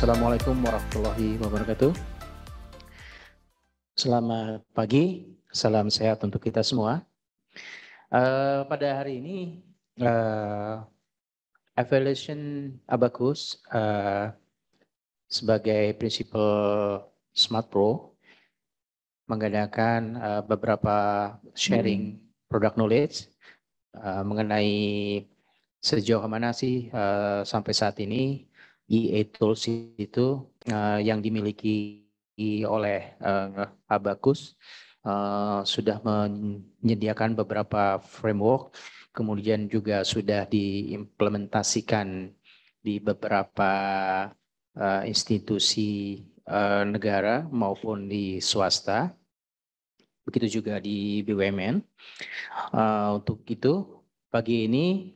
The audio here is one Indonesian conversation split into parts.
Assalamualaikum warahmatullahi wabarakatuh. Selamat pagi, salam sehat untuk kita semua. Uh, pada hari ini, uh, evaluation Abacus uh, sebagai prinsipal Smart Pro mengadakan uh, beberapa sharing hmm. product knowledge uh, mengenai sejauh mana sih uh, sampai saat ini EA Tools itu uh, yang dimiliki oleh uh, Abacus uh, sudah menyediakan beberapa framework, kemudian juga sudah diimplementasikan di beberapa uh, institusi uh, negara maupun di swasta, begitu juga di BUMN. Uh, untuk itu pagi ini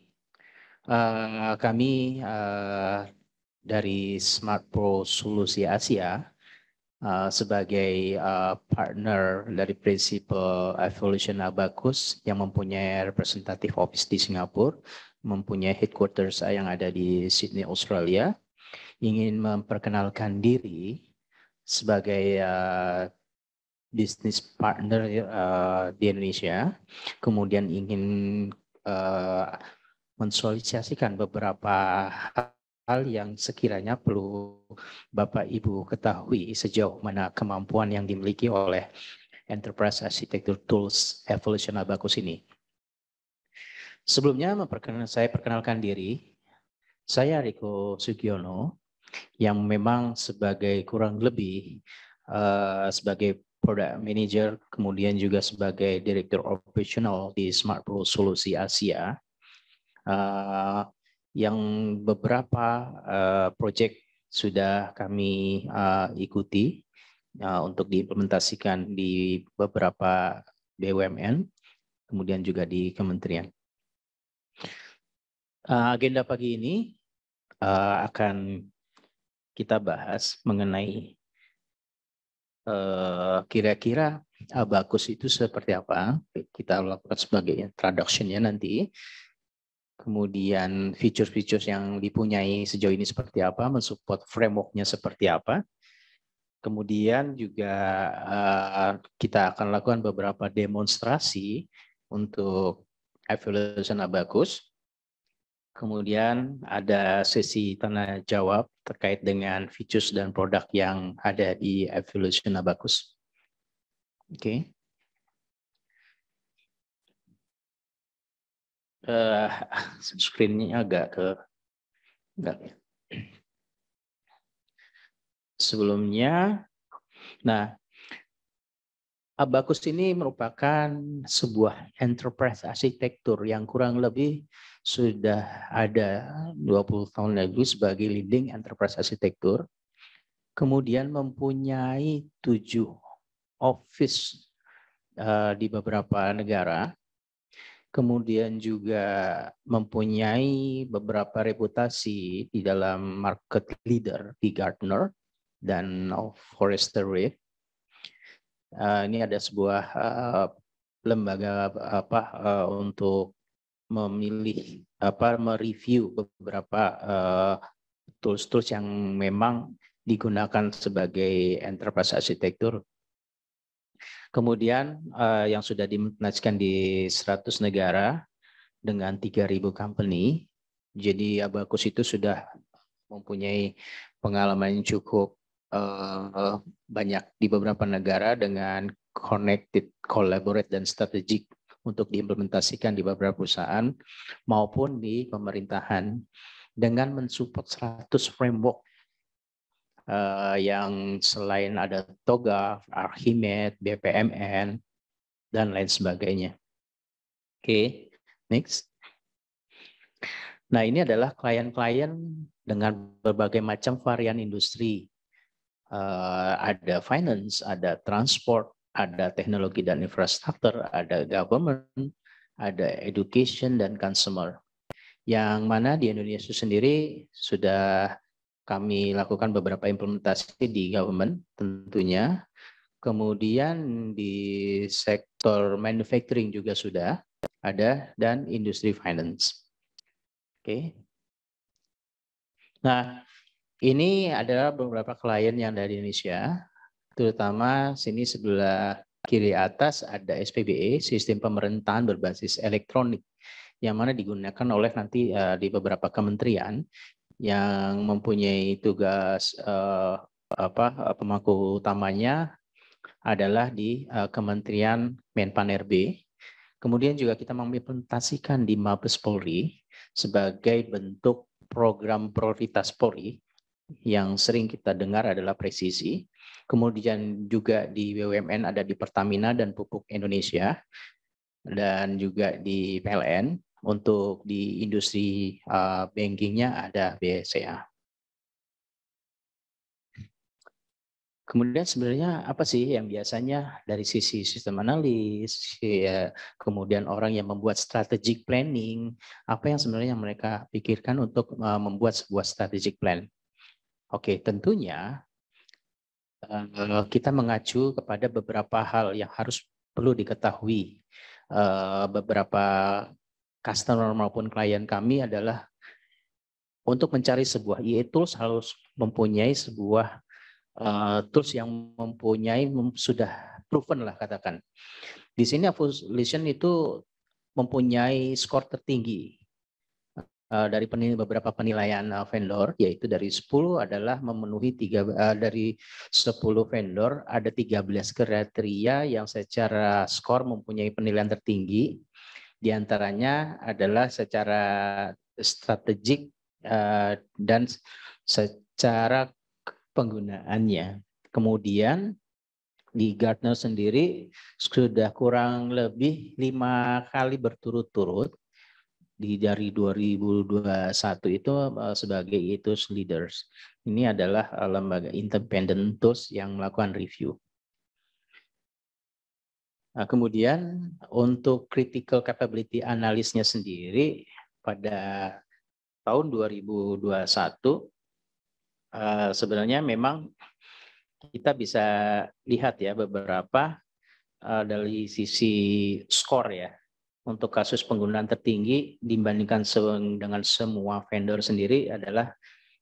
uh, kami uh, dari Smart Pro Solusi Asia uh, sebagai uh, partner dari Principal Evolution Abacus yang mempunyai representative office di Singapura, mempunyai headquarters yang ada di Sydney, Australia, ingin memperkenalkan diri sebagai uh, bisnis partner uh, di Indonesia, kemudian ingin uh, mensolidasikan beberapa hal yang sekiranya perlu Bapak Ibu ketahui sejauh mana kemampuan yang dimiliki oleh Enterprise Architecture Tools Evolution Abacus ini. Sebelumnya memperkenalkan saya perkenalkan diri. Saya Riko Sugiono yang memang sebagai kurang lebih uh, sebagai product manager kemudian juga sebagai direktur operasional di Smart Pro Solusi Asia. Uh, yang beberapa uh, eh, proyek sudah kami uh, ikuti uh, untuk diimplementasikan di beberapa BUMN, kemudian juga di kementerian. Uh, agenda pagi ini uh, akan kita bahas mengenai kira-kira uh, bagus itu seperti apa. Kita lakukan sebagai introduction ya nanti kemudian fitur-fitur yang dipunyai sejauh ini seperti apa, mensupport frameworknya seperti apa. Kemudian juga eh, kita akan lakukan beberapa demonstrasi untuk Evolution Abacus. Kemudian ada sesi tanya jawab terkait dengan features dan produk yang ada di Evolution Abacus. Oke. Okay. uh, screen-nya agak ke enggak Sebelumnya, nah Abacus ini merupakan sebuah enterprise arsitektur yang kurang lebih sudah ada 20 tahun lalu sebagai leading enterprise arsitektur. Kemudian mempunyai tujuh office uh, di beberapa negara kemudian juga mempunyai beberapa reputasi di dalam market leader di Gartner dan Forrester Wave. Eh, ini ada sebuah eh, lembaga apa eh, untuk memilih apa mereview beberapa tools-tools yang memang digunakan sebagai enterprise arsitektur Kemudian uh, yang sudah dimanajikan di 100 negara dengan 3.000 company. Jadi Abacus itu sudah mempunyai pengalaman yang cukup uh, banyak di beberapa negara dengan connected, collaborate, dan strategic untuk diimplementasikan di beberapa perusahaan maupun di pemerintahan dengan mensupport 100 framework uh, yang selain ada TOGA, Archimedes, BPMN, dan lain sebagainya. Oke, okay, next. Nah, ini adalah klien-klien dengan berbagai macam varian industri. Uh, ada finance, ada transport, ada teknologi dan infrastruktur, ada government, ada education, dan consumer. Yang mana di Indonesia sendiri sudah kami lakukan beberapa implementasi di government tentunya. Kemudian di sektor manufacturing juga sudah ada dan industri finance. Oke. Okay. Nah, ini adalah beberapa klien yang dari Indonesia, terutama sini sebelah kiri atas ada SPBE, sistem pemerintahan berbasis elektronik yang mana digunakan oleh nanti uh, di beberapa kementerian yang mempunyai tugas uh, apa eh, pemangku utamanya adalah di uh, Kementerian Menpan RB. Kemudian juga kita mengimplementasikan di Mabes Polri sebagai bentuk program prioritas Polri yang sering kita dengar adalah presisi. Kemudian juga di BUMN ada di Pertamina dan Pupuk Indonesia dan juga di PLN untuk di industri uh, bankingnya ada BCA. Kemudian sebenarnya apa sih yang biasanya dari sisi sistem analis, ya, kemudian orang yang membuat strategic planning, apa yang sebenarnya mereka pikirkan untuk uh, membuat sebuah strategic plan? Oke, tentunya uh, kita mengacu kepada beberapa hal yang harus perlu diketahui, uh, beberapa customer maupun klien kami adalah untuk mencari sebuah IE tools harus mempunyai sebuah uh, tools yang mempunyai sudah proven lah katakan. Di sini Avolution itu mempunyai skor tertinggi eh, dari penilaian, beberapa penilaian eh, vendor yaitu dari 10 adalah memenuhi tiga dari 10 vendor ada 13 kriteria yang secara skor mempunyai penilaian tertinggi di antaranya adalah secara strategik eh, dan secara penggunaannya. Kemudian di Gartner sendiri sudah kurang lebih lima kali berturut-turut di dari 2021 itu eh, sebagai itu leaders. Ini adalah eh, lembaga independen tools yang melakukan review. Nah, kemudian untuk critical capability analisnya sendiri pada tahun 2021 eh, sebenarnya memang kita bisa lihat ya beberapa eh, dari sisi skor ya untuk kasus penggunaan tertinggi dibandingkan dengan semua vendor sendiri adalah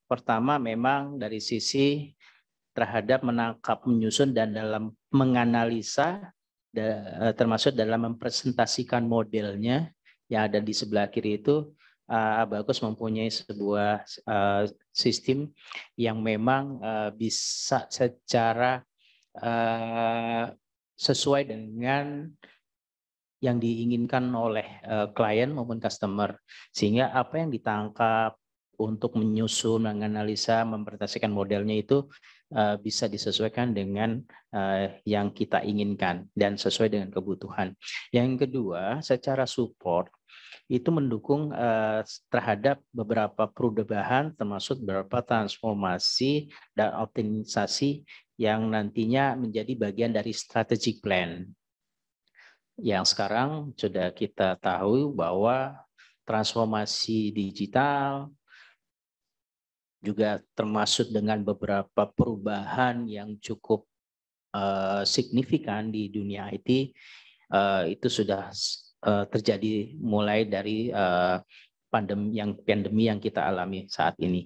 pertama memang dari sisi terhadap menangkap, menyusun dan dalam menganalisa Eh, termasuk dalam mempresentasikan modelnya yang ada di sebelah kiri itu uh, eh, Abacus mempunyai sebuah eh, sistem yang memang bisa secara sesuai dengan yang diinginkan oleh klien maupun customer sehingga apa yang ditangkap untuk menyusun, menganalisa, mempresentasikan modelnya itu Eh, bisa disesuaikan dengan eh, yang kita inginkan dan sesuai dengan kebutuhan. Yang kedua, secara support itu mendukung eh, terhadap beberapa perubahan termasuk beberapa transformasi dan optimisasi yang nantinya menjadi bagian dari strategic plan. Yang sekarang sudah kita tahu bahwa transformasi digital, juga termasuk dengan beberapa perubahan yang cukup uh, signifikan di dunia IT uh, eh, itu sudah uh, terjadi mulai dari uh, pandemi yang pandemi yang kita alami saat ini.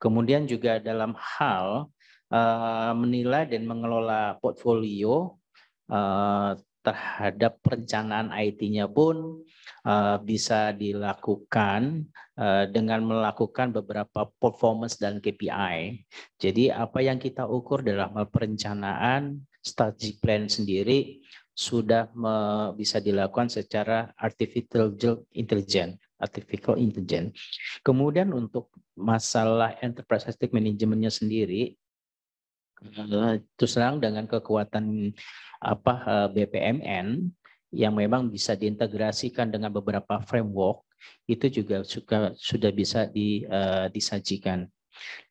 Kemudian juga dalam hal uh, menilai dan mengelola portfolio uh, terhadap perencanaan IT-nya pun uh, bisa dilakukan uh, dengan melakukan beberapa performance dan KPI. Jadi apa yang kita ukur dalam perencanaan strategic plan sendiri sudah bisa dilakukan secara artificial intelligence, artificial intelligence. Kemudian untuk masalah enterprise asset managementnya sendiri Eh, terus terang dengan kekuatan apa eh, BPMN yang memang bisa diintegrasikan dengan beberapa framework itu juga suka, sudah bisa di, uh, disajikan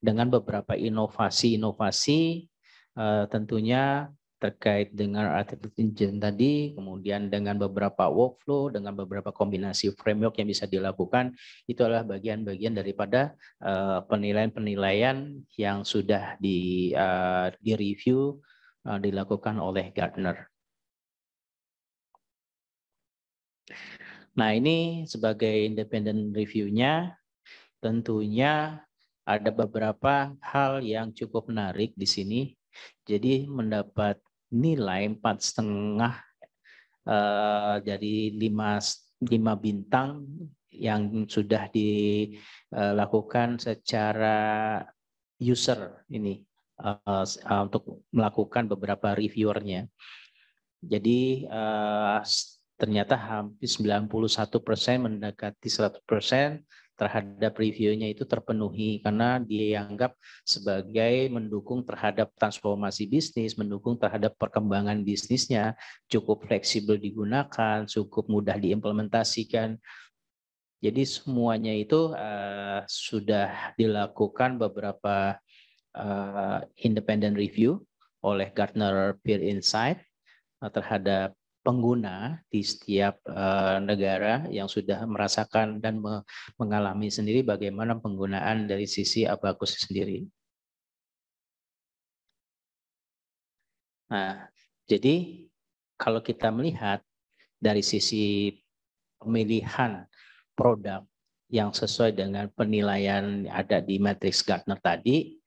dengan beberapa inovasi-inovasi uh, tentunya terkait dengan artificial intelligence tadi, kemudian dengan beberapa workflow, dengan beberapa kombinasi framework yang bisa dilakukan, itu adalah bagian-bagian daripada eh, penilaian-penilaian uh, yang sudah di, uh, direview, uh, dilakukan oleh Gartner. Nah ini sebagai independent reviewnya, tentunya ada beberapa hal yang cukup menarik di sini jadi mendapat nilai empat setengah eh, dari lima lima bintang yang sudah dilakukan eh, secara user ini eh, untuk melakukan beberapa reviewernya. Jadi ternyata hampir 91 persen mendekati 100 persen terhadap reviewnya itu terpenuhi karena dianggap sebagai mendukung terhadap transformasi bisnis, mendukung terhadap perkembangan bisnisnya, cukup fleksibel digunakan, cukup mudah diimplementasikan. Jadi semuanya itu uh, sudah dilakukan beberapa uh, independent review oleh Gartner Peer Insight eh, terhadap pengguna di setiap eh, negara yang sudah merasakan dan mengalami sendiri bagaimana penggunaan dari sisi abakus sendiri. Nah, jadi kalau kita melihat dari sisi pemilihan produk yang sesuai dengan penilaian ada di matrix Gartner tadi,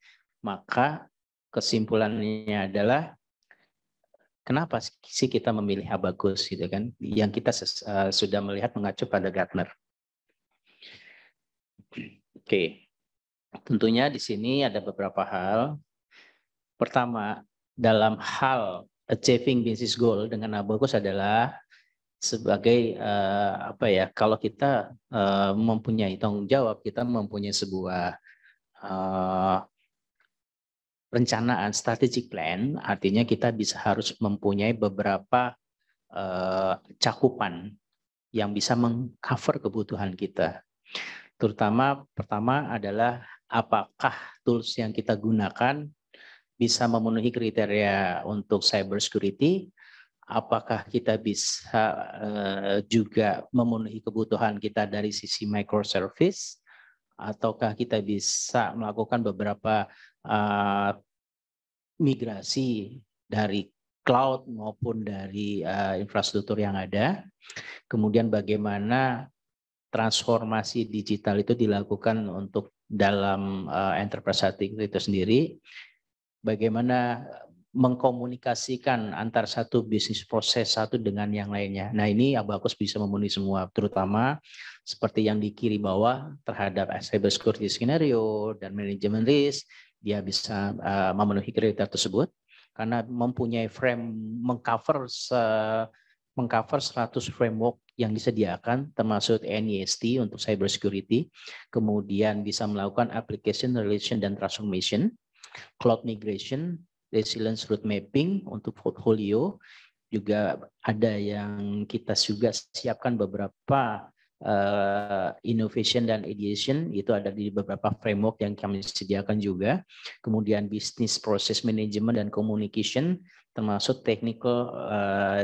maka kesimpulannya adalah Kenapa sih kita memilih Habakus gitu kan? Yang kita uh, sudah melihat mengacu pada Gartner. Oke, okay. tentunya di sini ada beberapa hal. Pertama, dalam hal achieving business goal dengan Habakus adalah sebagai uh, apa ya? Kalau kita uh, mempunyai tanggung jawab, kita mempunyai sebuah uh, Perencanaan strategic plan artinya kita bisa harus mempunyai beberapa uh, cakupan yang bisa mengcover kebutuhan kita. Terutama pertama adalah apakah tools yang kita gunakan bisa memenuhi kriteria untuk cyber security, apakah kita bisa uh, juga memenuhi kebutuhan kita dari sisi microservice ataukah kita bisa melakukan beberapa uh, migrasi dari cloud maupun dari uh, infrastruktur yang ada. Kemudian bagaimana transformasi digital itu dilakukan untuk dalam uh, enterprise setting itu sendiri. Bagaimana mengkomunikasikan antar satu bisnis proses satu dengan yang lainnya. Nah ini Abacus bisa memenuhi semua, terutama seperti yang di kiri bawah terhadap cyber security scenario dan manajemen risk, dia bisa uh, memenuhi kriteria tersebut karena mempunyai frame mengcover se mengcover 100 framework yang disediakan termasuk NIST e untuk cybersecurity kemudian bisa melakukan application relation dan transformation, cloud migration, resilience route mapping untuk portfolio, juga ada yang kita juga siapkan beberapa uh, innovation dan ideation itu ada di beberapa framework yang kami sediakan juga. Kemudian bisnis proses manajemen dan communication termasuk technical uh,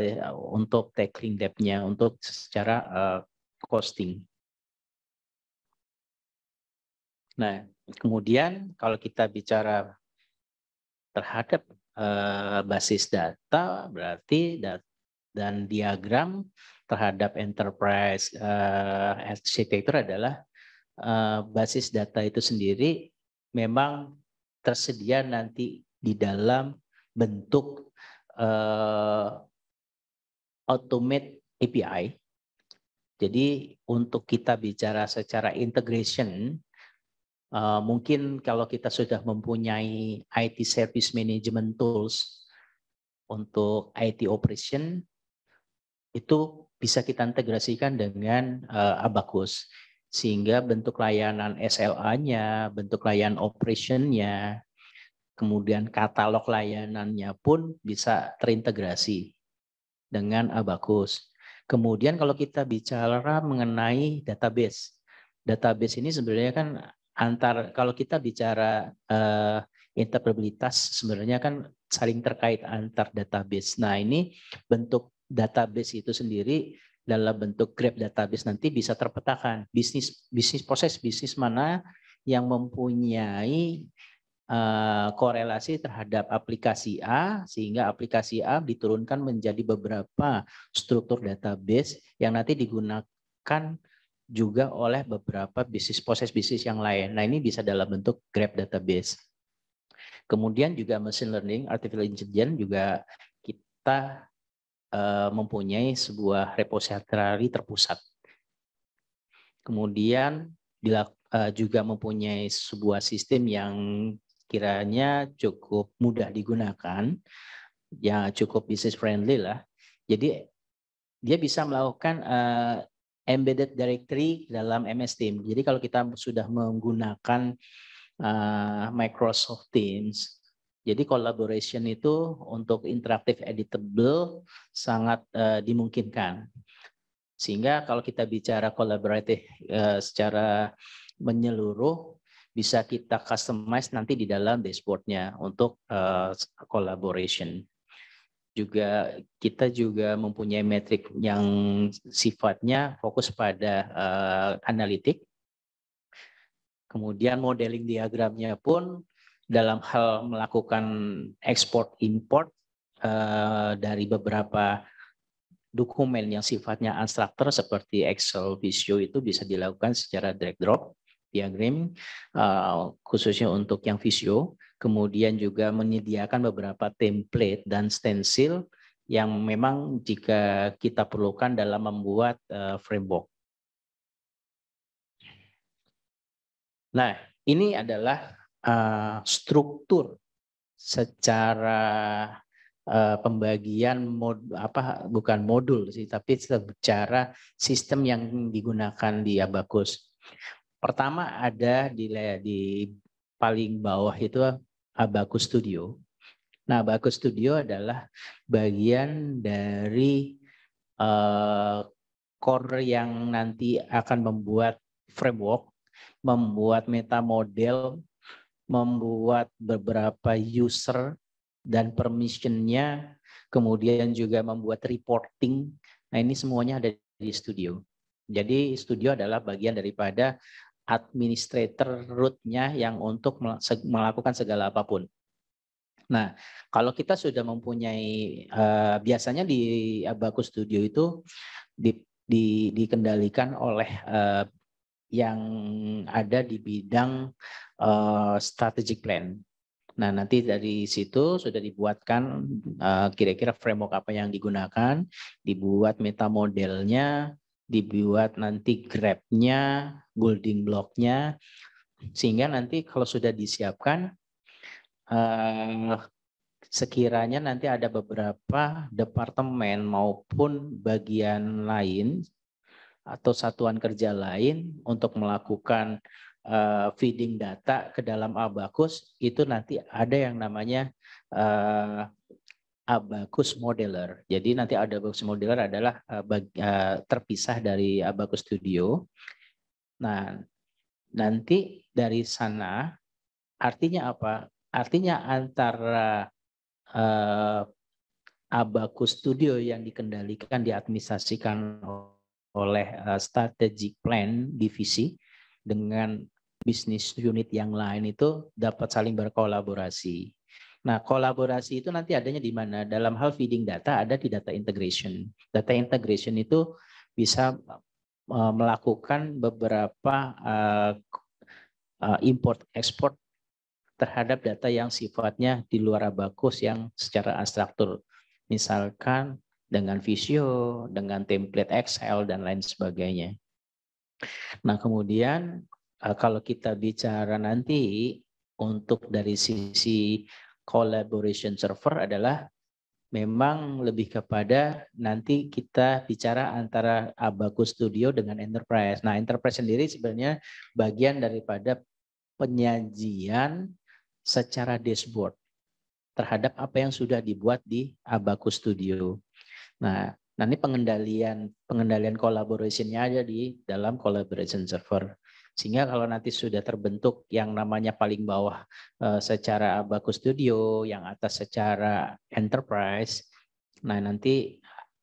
untuk tackling debt-nya untuk secara uh, costing. Nah, kemudian kalau kita bicara terhadap uh, basis data berarti dat dan diagram terhadap enterprise uh, arsitektur adalah eh, basis data itu sendiri memang tersedia nanti di dalam bentuk uh, automate API. Jadi untuk kita bicara secara integration, uh, mungkin kalau kita sudah mempunyai IT service management tools untuk IT operation, itu bisa kita integrasikan dengan uh, Abacus sehingga bentuk layanan SLA-nya, bentuk layanan operation-nya, kemudian katalog layanannya pun bisa terintegrasi dengan Abacus. Kemudian kalau kita bicara mengenai database, database ini sebenarnya kan antar kalau kita bicara uh, interoperabilitas sebenarnya kan saling terkait antar database. Nah ini bentuk database itu sendiri dalam bentuk grab database nanti bisa terpetakan bisnis bisnis proses bisnis mana yang mempunyai eh, korelasi terhadap aplikasi A sehingga aplikasi A diturunkan menjadi beberapa struktur database yang nanti digunakan juga oleh beberapa bisnis proses bisnis yang lain. Nah, ini bisa dalam bentuk grab database. Kemudian juga machine learning, artificial intelligence juga kita Eh, mempunyai sebuah repository terpusat. Kemudian eh, juga mempunyai sebuah sistem yang kiranya cukup mudah digunakan, yang cukup business friendly lah. Jadi dia bisa melakukan uh, embedded directory dalam MS Teams. Jadi kalau kita sudah menggunakan uh, Microsoft Teams, jadi collaboration itu untuk interaktif editable sangat uh, dimungkinkan. Sehingga kalau kita bicara collaborative uh, secara menyeluruh, bisa kita customize nanti di dalam dashboardnya untuk uh, collaboration. Juga kita juga mempunyai metrik yang sifatnya fokus pada uh, analitik. Kemudian modeling diagramnya pun dalam hal melakukan ekspor impor uh, eh, dari beberapa dokumen yang sifatnya unstructured seperti Excel, Visio itu bisa dilakukan secara drag drop diagram uh, eh, khususnya untuk yang Visio. Kemudian juga menyediakan beberapa template dan stensil yang memang jika kita perlukan dalam membuat uh, framework. Nah, ini adalah Eh, struktur secara eh, pembagian mod, apa bukan modul sih tapi secara sistem yang digunakan di Abacus. Pertama ada di di paling bawah itu Abacus Studio. Nah, Abacus Studio adalah bagian dari uh, core yang nanti akan membuat framework, membuat meta model membuat beberapa user dan permissionnya, kemudian juga membuat reporting. Nah ini semuanya ada di studio. Jadi studio adalah bagian daripada administrator rootnya yang untuk melakukan segala apapun. Nah, kalau kita sudah mempunyai uh, biasanya di Abacus Studio itu di, di, dikendalikan oleh uh, yang ada di bidang Eh, strategic plan. Nah, nanti dari situ sudah dibuatkan eh, kira-kira uh, framework apa yang digunakan, dibuat meta modelnya, dibuat nanti grab grabnya, building block-nya, sehingga nanti kalau sudah disiapkan, uh, sekiranya nanti ada beberapa departemen maupun bagian lain atau satuan kerja lain untuk melakukan uh, feeding data ke dalam Abacus itu nanti ada yang namanya uh, Abacus Modeler. Jadi nanti ada Abacus Modeler adalah uh, bag, uh, terpisah dari Abacus Studio. Nah, nanti dari sana artinya apa? Artinya antara uh, Abacus Studio yang dikendalikan diadministrasikan oleh strategic plan divisi dengan bisnis unit yang lain itu dapat saling berkolaborasi. Nah, kolaborasi itu nanti adanya di mana? Dalam hal feeding data ada di data integration. Data integration itu bisa eh, melakukan beberapa eh, eh, import export terhadap data yang sifatnya di luar abakus yang secara struktur, Misalkan dengan visio, dengan template Excel dan lain sebagainya. Nah, kemudian eh, kalau kita bicara nanti untuk dari sisi collaboration server adalah memang lebih kepada nanti kita bicara antara abaku Studio dengan Enterprise. Nah, Enterprise sendiri sebenarnya bagian daripada penyajian secara dashboard terhadap apa yang sudah dibuat di abaku Studio. Nah, Nah, ini pengendalian pengendalian collaborationnya aja di dalam collaboration server. Sehingga kalau nanti sudah terbentuk yang namanya paling bawah eh, secara abaku Studio, yang atas secara enterprise, nah nanti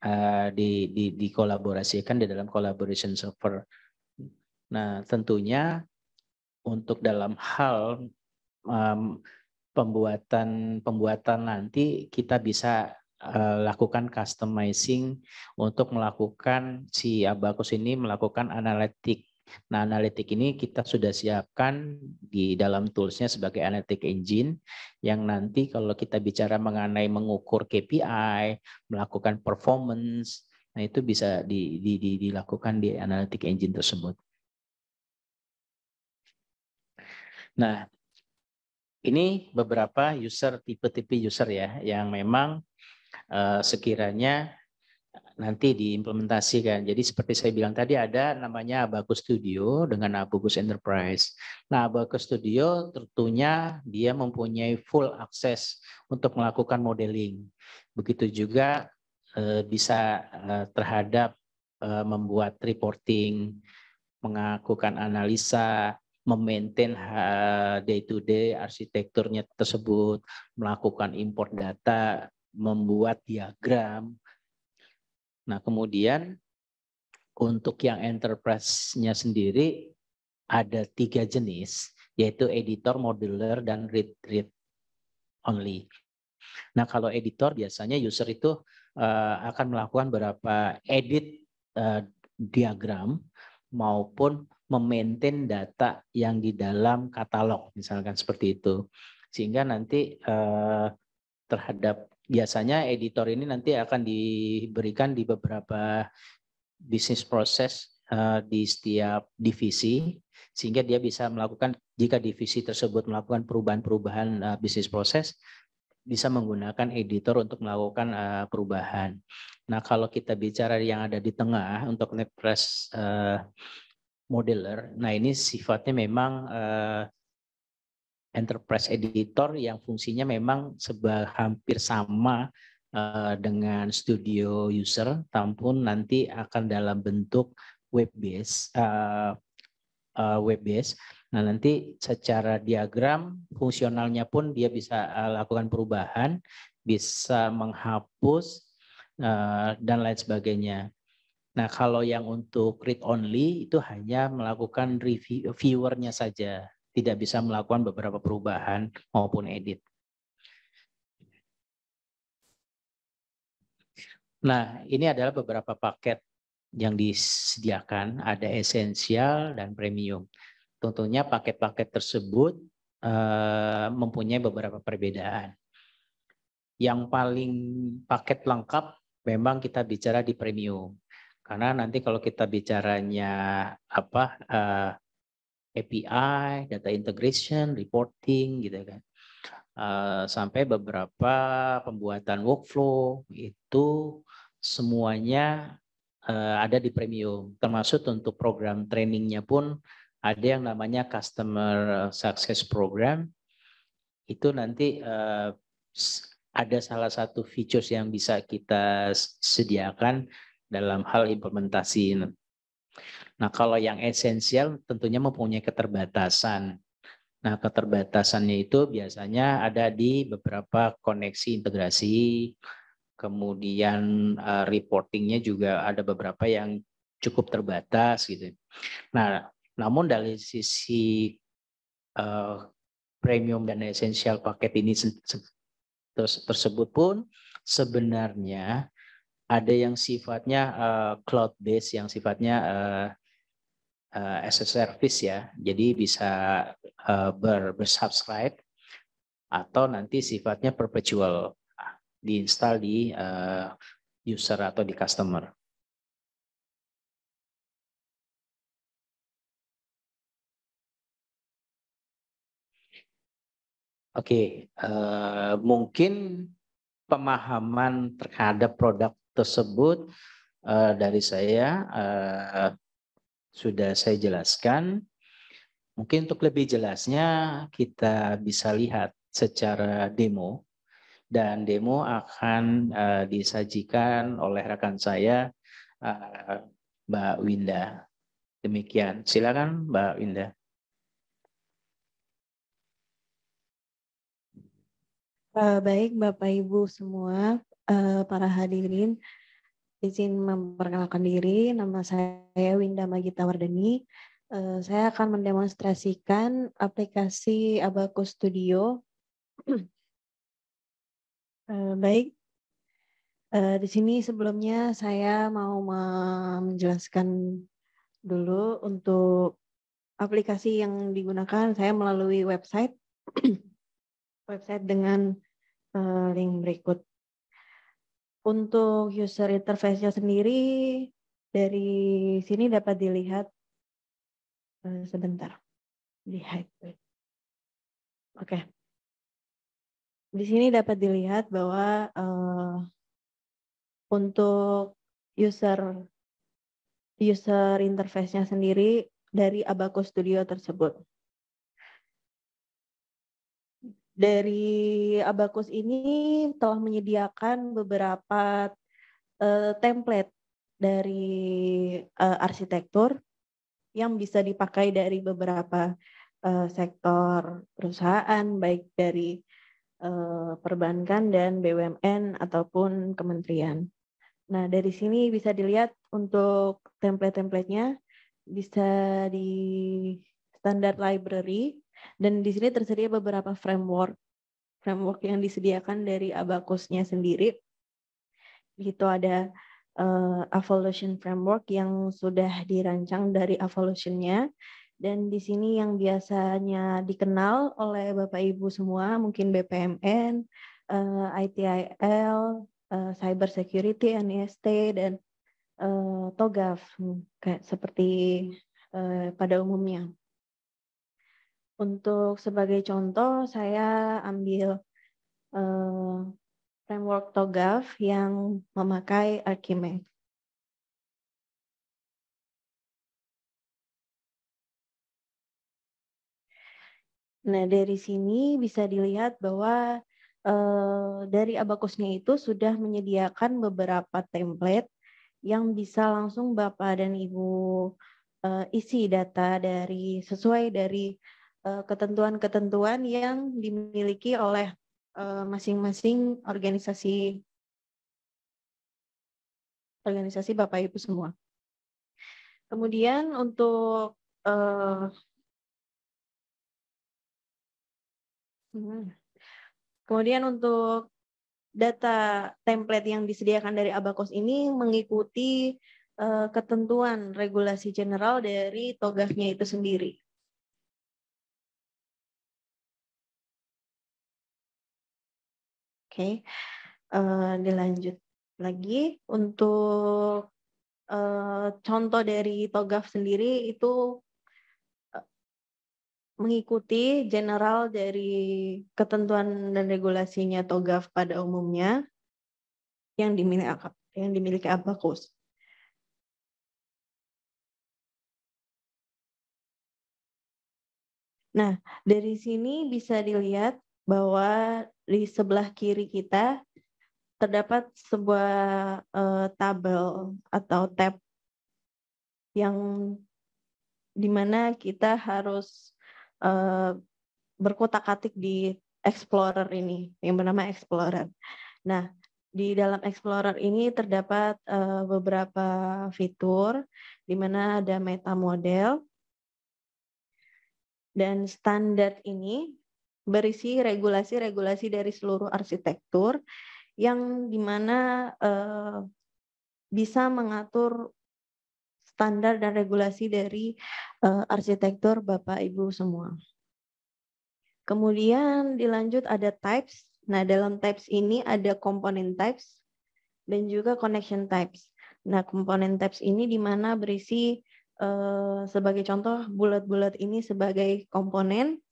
eh, di, di, dikolaborasikan di dalam collaboration server. Nah, tentunya untuk dalam hal um, pembuatan pembuatan nanti kita bisa Eh, lakukan customizing untuk melakukan si Abacus ini melakukan analitik. Nah, analitik ini kita sudah siapkan di dalam toolsnya sebagai analitik engine yang nanti kalau kita bicara mengenai mengukur KPI, melakukan performance, nah itu bisa di, di, di, dilakukan di analitik engine tersebut. Nah, ini beberapa user tipe-tipe user ya yang memang Eh, sekiranya nanti diimplementasikan. Jadi seperti saya bilang tadi ada namanya Abacus Studio dengan Abacus Enterprise. Nah, Abacus Studio tentunya dia mempunyai full akses untuk melakukan modeling. Begitu juga eh, bisa eh, terhadap membuat reporting, melakukan analisa, memaintain day to day arsitekturnya tersebut, melakukan import data membuat diagram. Nah, kemudian untuk yang enterprise-nya sendiri ada tiga jenis, yaitu editor, modeler, dan read-read only. Nah, kalau editor biasanya user itu uh, akan melakukan beberapa edit uh, diagram maupun memaintain data yang di dalam katalog, misalkan seperti itu. Sehingga nanti uh, terhadap biasanya editor ini nanti akan diberikan di beberapa bisnis proses uh, eh, di setiap divisi sehingga dia bisa melakukan jika divisi tersebut melakukan perubahan-perubahan uh, eh, bisnis proses bisa menggunakan editor untuk melakukan uh, perubahan. Nah, kalau kita bicara yang ada di tengah untuk netpress uh, modeler, nah ini sifatnya memang uh, enterprise editor yang fungsinya memang seba, hampir sama uh, dengan studio user, namun nanti akan dalam bentuk web base, uh, eh, uh, eh, web base. Nah nanti secara diagram fungsionalnya pun dia bisa uh, lakukan perubahan, bisa menghapus uh, dan lain sebagainya. Nah kalau yang untuk read only itu hanya melakukan review viewernya saja tidak bisa melakukan beberapa perubahan maupun edit. Nah, ini adalah beberapa paket yang disediakan, ada esensial dan premium. Tentunya paket-paket tersebut eh, mempunyai beberapa perbedaan. Yang paling paket lengkap memang kita bicara di premium. Karena nanti kalau kita bicaranya apa eh, API, data integration, reporting gitu kan. Uh, sampai beberapa pembuatan workflow itu semuanya uh, ada di premium termasuk untuk program trainingnya pun ada yang namanya customer success program itu nanti uh, ada salah satu features yang bisa kita sediakan dalam hal implementasi Nah, kalau yang esensial tentunya mempunyai keterbatasan. Nah, keterbatasannya itu biasanya ada di beberapa koneksi integrasi, kemudian uh, reportingnya juga ada beberapa yang cukup terbatas gitu. Nah, namun dari sisi uh, premium dan esensial paket ini tersebut pun sebenarnya ada yang sifatnya uh, eh, cloud based yang sifatnya uh, uh, as a service ya. Jadi bisa uh, eh, ber, bersubscribe atau nanti sifatnya perpetual ah, diinstal di uh, user atau di customer. Oke, okay, uh, mungkin pemahaman terhadap produk tersebut uh, dari saya uh, sudah saya jelaskan. Mungkin untuk lebih jelasnya kita bisa lihat secara demo dan demo akan uh, disajikan oleh rekan saya uh, Mbak Winda. Demikian, silakan Mbak Winda. Uh, baik Bapak Ibu semua, uh, para hadirin, izin memperkenalkan diri, nama saya Winda Magita Wardani. Eh, saya akan mendemonstrasikan aplikasi Abaku Studio. Eh, baik, eh, di sini sebelumnya saya mau menjelaskan dulu untuk aplikasi yang digunakan saya melalui website. website dengan link berikut. Untuk user interface-nya sendiri dari sini dapat dilihat eh, sebentar di hide. Oke. Di sini dapat dilihat bahwa uh, untuk user user interface-nya sendiri dari Abaco Studio tersebut dari Abacus ini telah menyediakan beberapa uh, template dari uh, arsitektur yang bisa dipakai dari beberapa uh, sektor perusahaan baik dari uh, perbankan dan BUMN ataupun kementerian. Nah, dari sini bisa dilihat untuk template-templatenya bisa di standar library dan di sini tersedia beberapa framework framework yang disediakan dari Abacusnya sendiri. Itu ada uh, evolution framework yang sudah dirancang dari evolutionnya dan di sini yang biasanya dikenal oleh Bapak Ibu semua mungkin BPMN, uh, eh, ITIL, uh, eh, Cyber Security, NIST e dan uh, TOGAF kayak seperti uh, pada umumnya. Untuk sebagai contoh, saya ambil uh, framework TOGAF yang memakai Archimedes. Nah, dari sini bisa dilihat bahwa eh, dari abakusnya itu sudah menyediakan beberapa template yang bisa langsung Bapak dan Ibu eh, isi data dari sesuai dari Eh, ketentuan-ketentuan yang dimiliki oleh eh, masing-masing organisasi organisasi Bapak Ibu semua. Kemudian untuk uh, kemudian untuk data template yang disediakan dari Abakos ini mengikuti uh, ketentuan regulasi general dari togafnya itu sendiri. okay. uh, eh, dilanjut lagi untuk uh, contoh dari togaf sendiri itu eh, mengikuti general dari ketentuan dan regulasinya togaf pada umumnya yang dimiliki yang dimiliki Nah, dari sini bisa dilihat bahwa di sebelah kiri kita terdapat sebuah uh, tabel atau tab yang dimana kita harus uh, eh, berkotak-katik di Explorer ini yang bernama Explorer. Nah, di dalam Explorer ini terdapat uh, beberapa fitur di mana ada meta model dan standar ini berisi regulasi-regulasi dari seluruh arsitektur yang dimana eh, bisa mengatur standar dan regulasi dari uh, arsitektur Bapak Ibu semua. Kemudian dilanjut ada types. Nah, dalam types ini ada komponen types dan juga connection types. Nah, komponen types ini di mana berisi uh, sebagai contoh bulat-bulat ini sebagai komponen,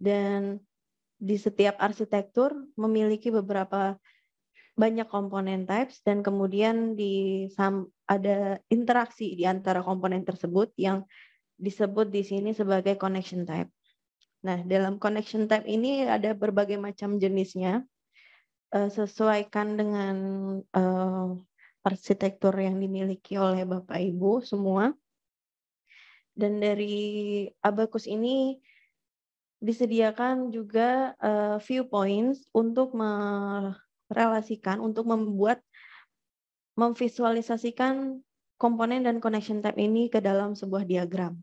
dan di setiap arsitektur memiliki beberapa banyak komponen types dan kemudian di ada interaksi di antara komponen tersebut yang disebut di sini sebagai connection type. Nah, dalam connection type ini ada berbagai macam jenisnya. Eh, sesuaikan dengan eh, arsitektur yang dimiliki oleh Bapak Ibu semua. Dan dari Abacus ini disediakan juga uh, viewpoints untuk merelasikan, untuk membuat, memvisualisasikan komponen dan connection type ini ke dalam sebuah diagram.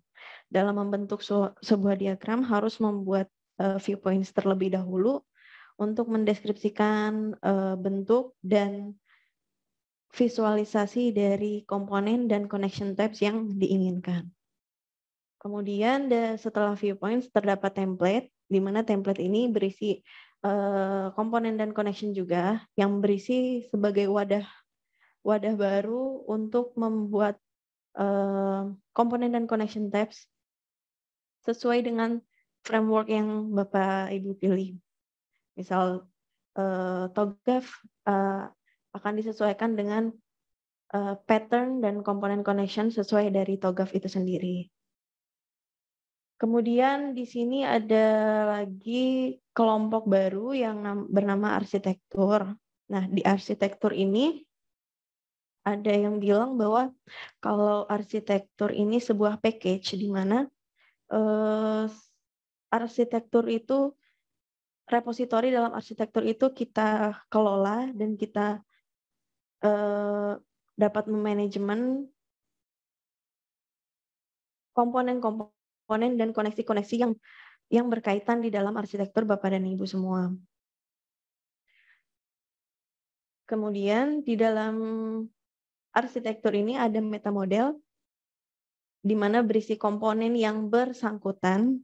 Dalam membentuk sebuah diagram harus membuat uh, viewpoints terlebih dahulu untuk mendeskripsikan uh, bentuk dan visualisasi dari komponen dan connection types yang diinginkan. Kemudian setelah viewpoints terdapat template, di mana template ini berisi uh, komponen dan connection juga, yang berisi sebagai wadah wadah baru untuk membuat uh, komponen dan connection tabs sesuai dengan framework yang Bapak Ibu pilih. Misal uh, TOGAF uh, akan disesuaikan dengan uh, pattern dan komponen connection sesuai dari TOGAF itu sendiri. Kemudian di sini ada lagi kelompok baru yang bernama arsitektur. Nah, di arsitektur ini ada yang bilang bahwa kalau arsitektur ini sebuah package di mana eh, arsitektur itu repositori dalam arsitektur itu kita kelola dan kita eh, dapat memanajemen komponen-komponen komponen dan koneksi-koneksi yang yang berkaitan di dalam arsitektur Bapak dan Ibu semua. Kemudian di dalam arsitektur ini ada metamodel di mana berisi komponen yang bersangkutan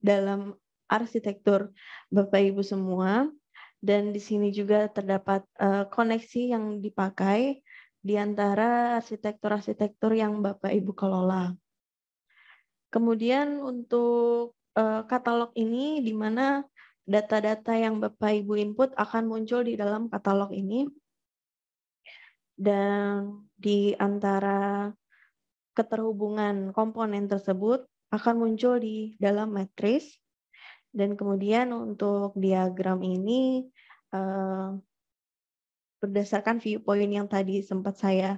dalam arsitektur Bapak Ibu semua dan di sini juga terdapat uh, koneksi yang dipakai di antara arsitektur-arsitektur yang Bapak Ibu kelola. Kemudian untuk uh, katalog ini di mana data-data yang Bapak Ibu input akan muncul di dalam katalog ini. Dan di antara keterhubungan komponen tersebut akan muncul di dalam matriks. Dan kemudian untuk diagram ini uh, berdasarkan viewpoint yang tadi sempat saya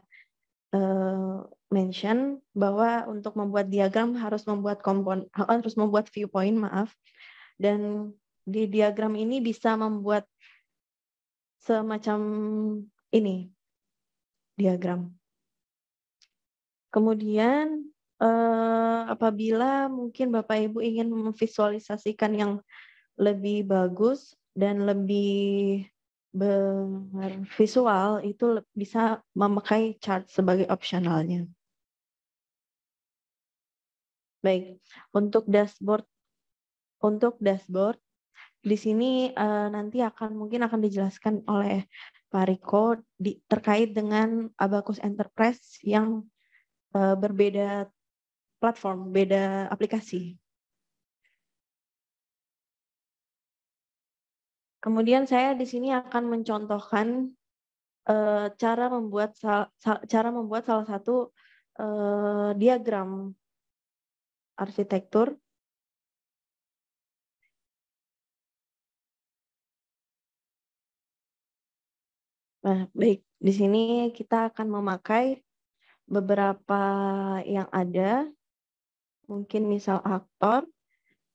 eh, mention bahwa untuk membuat diagram harus membuat kompon harus membuat viewpoint maaf dan di diagram ini bisa membuat semacam ini diagram. Kemudian eh, apabila mungkin Bapak Ibu ingin memvisualisasikan yang lebih bagus dan lebih visual itu bisa memakai chart sebagai opsionalnya. Baik, untuk dashboard untuk dashboard di sini uh, nanti akan mungkin akan dijelaskan oleh Pak Riko di, terkait dengan Abacus Enterprise yang uh, berbeda platform, beda aplikasi. Kemudian saya di sini akan mencontohkan uh, cara membuat sal, sal, cara membuat salah satu uh, diagram arsitektur Nah, baik. Di sini kita akan memakai beberapa yang ada. Mungkin misal aktor,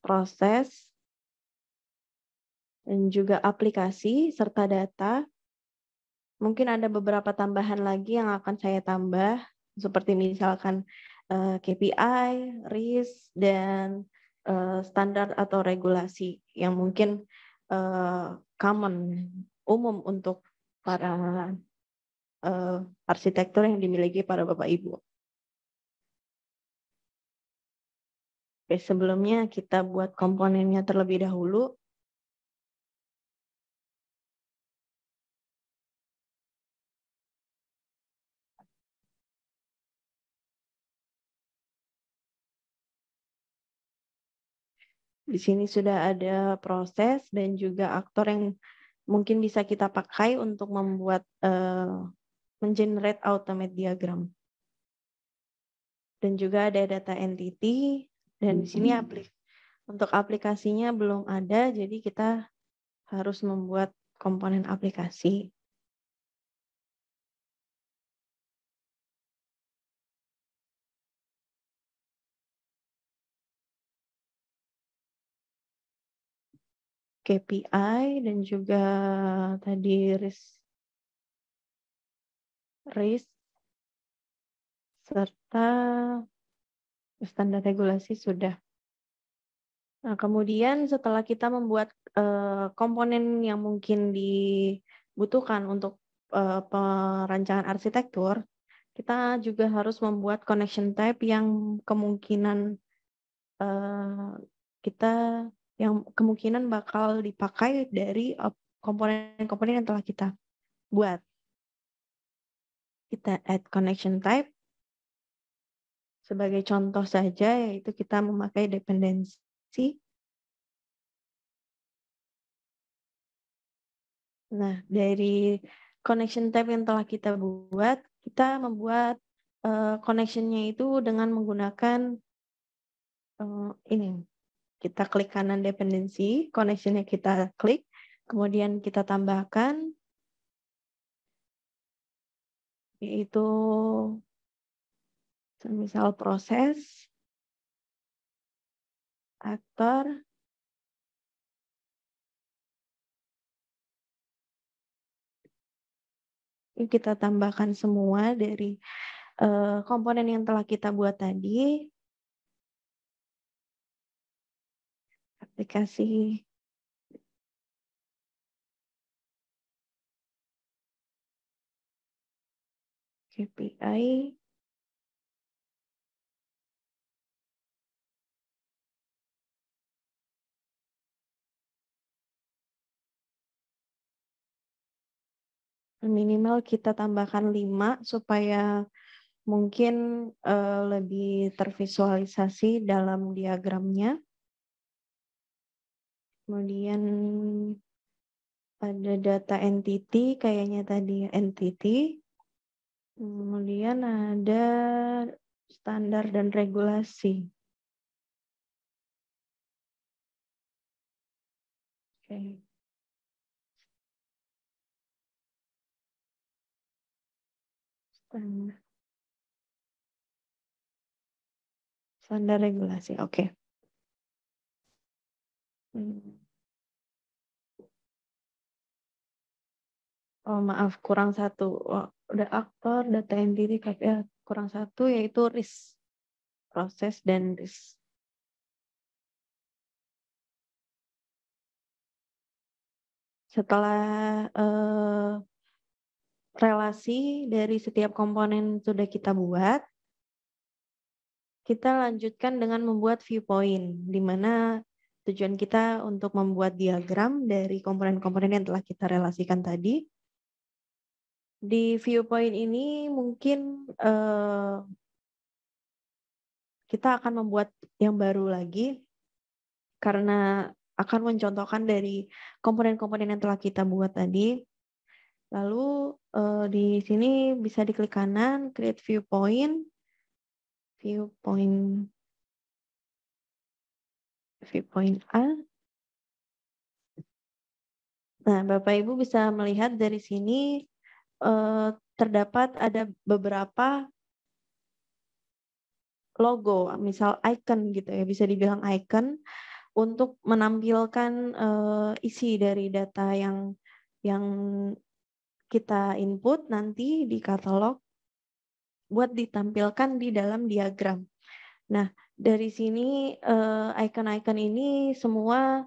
proses, dan juga aplikasi serta data. Mungkin ada beberapa tambahan lagi yang akan saya tambah, seperti misalkan Eh, KPI, risk dan eh, standar atau regulasi yang mungkin eh, common umum untuk para arsitektur yang dimiliki para bapak ibu. sebelumnya kita buat komponennya terlebih dahulu. Di sini sudah ada proses dan juga aktor yang mungkin bisa kita pakai untuk membuat uh, mengenerate automate diagram. Dan juga ada data entity dan di sini mm-hmm. aplik untuk aplikasinya belum ada jadi kita harus membuat komponen aplikasi. KPI dan juga tadi risk risk serta standar regulasi sudah. Nah, kemudian setelah kita membuat uh, komponen yang mungkin dibutuhkan untuk uh, perancangan arsitektur, kita juga harus membuat connection type yang kemungkinan uh, kita yang kemungkinan bakal dipakai dari uh, komponen-komponen yang telah kita buat. Kita add connection type. Sebagai contoh saja, yaitu kita memakai dependensi. Nah, dari connection type yang telah kita buat, kita membuat uh, connection-nya itu dengan menggunakan uh, ini kita klik kanan dependensi, connectionnya kita klik, kemudian kita tambahkan yaitu semisal proses, aktor, kita tambahkan semua dari eh, komponen yang telah kita buat tadi dikasih KPI minimal kita tambahkan 5 supaya mungkin uh, lebih tervisualisasi dalam diagramnya. Kemudian ada data entity, kayaknya tadi ya, entity. Kemudian ada standar dan regulasi. Oke. Standar. Standar regulasi, oke. Okay. Hmm. oh, maaf kurang satu oh, udah aktor data entry kayak kurang satu yaitu risk proses dan risk setelah eh, relasi dari setiap komponen sudah kita buat kita lanjutkan dengan membuat viewpoint, di mana tujuan kita untuk membuat diagram dari komponen-komponen yang telah kita relasikan tadi di viewpoint ini mungkin uh, kita akan membuat yang baru lagi karena akan mencontohkan dari komponen-komponen yang telah kita buat tadi. Lalu uh, di sini bisa diklik kanan, create viewpoint, viewpoint, viewpoint A. Nah, Bapak Ibu bisa melihat dari sini eh, terdapat ada beberapa logo, misal icon gitu ya, bisa dibilang icon untuk menampilkan uh, isi dari data yang yang kita input nanti di katalog buat ditampilkan di dalam diagram. Nah, dari sini eh, icon-icon ini semua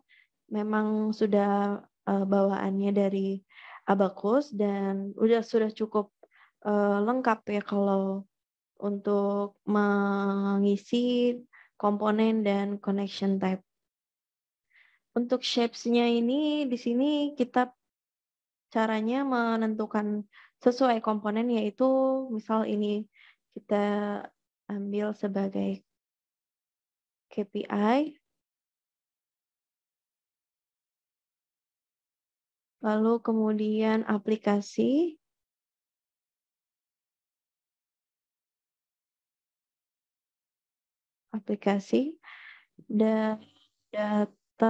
memang sudah eh, bawaannya dari Abakus dan udah sudah cukup uh, lengkap ya kalau untuk mengisi komponen dan connection type. Untuk shapes-nya ini di sini kita caranya menentukan sesuai komponen yaitu misal ini kita ambil sebagai KPI Lalu kemudian aplikasi. Aplikasi. Dan data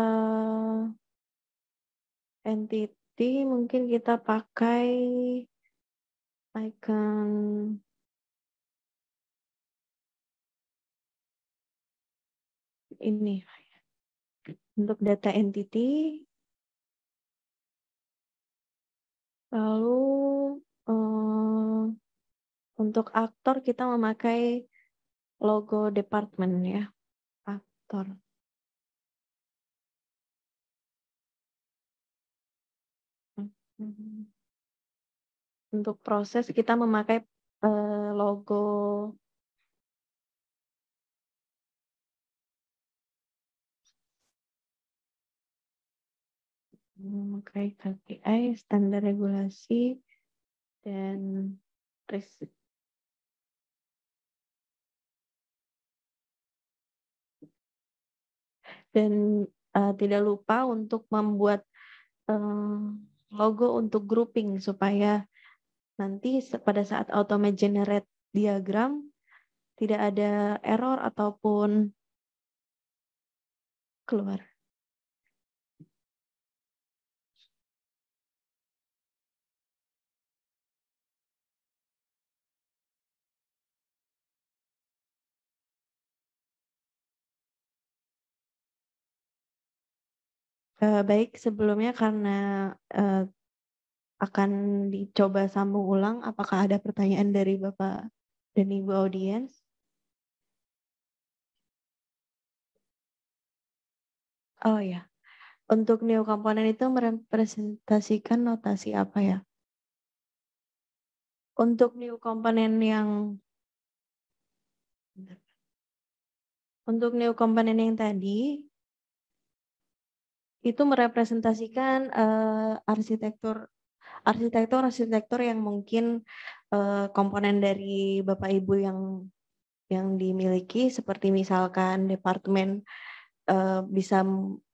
entity mungkin kita pakai icon ini untuk data entity Lalu uh, untuk aktor kita memakai logo departemen ya. Aktor. Mhm. Untuk proses kita memakai uh, logo memakai hmm, KPI, standar regulasi, dan risk. Dan uh, tidak lupa untuk membuat uh, logo untuk grouping supaya nanti pada saat automate generate diagram tidak ada error ataupun keluar. Eh, baik, sebelumnya karena uh, akan dicoba sambung ulang, apakah ada pertanyaan dari Bapak dan Ibu audiens? Oh ya, untuk komponen itu merepresentasikan notasi apa ya? Untuk komponen yang untuk komponen yang tadi itu merepresentasikan uh, arsitektur arsitektur arsitektur yang mungkin uh, komponen dari bapak ibu yang yang dimiliki seperti misalkan departemen uh, bisa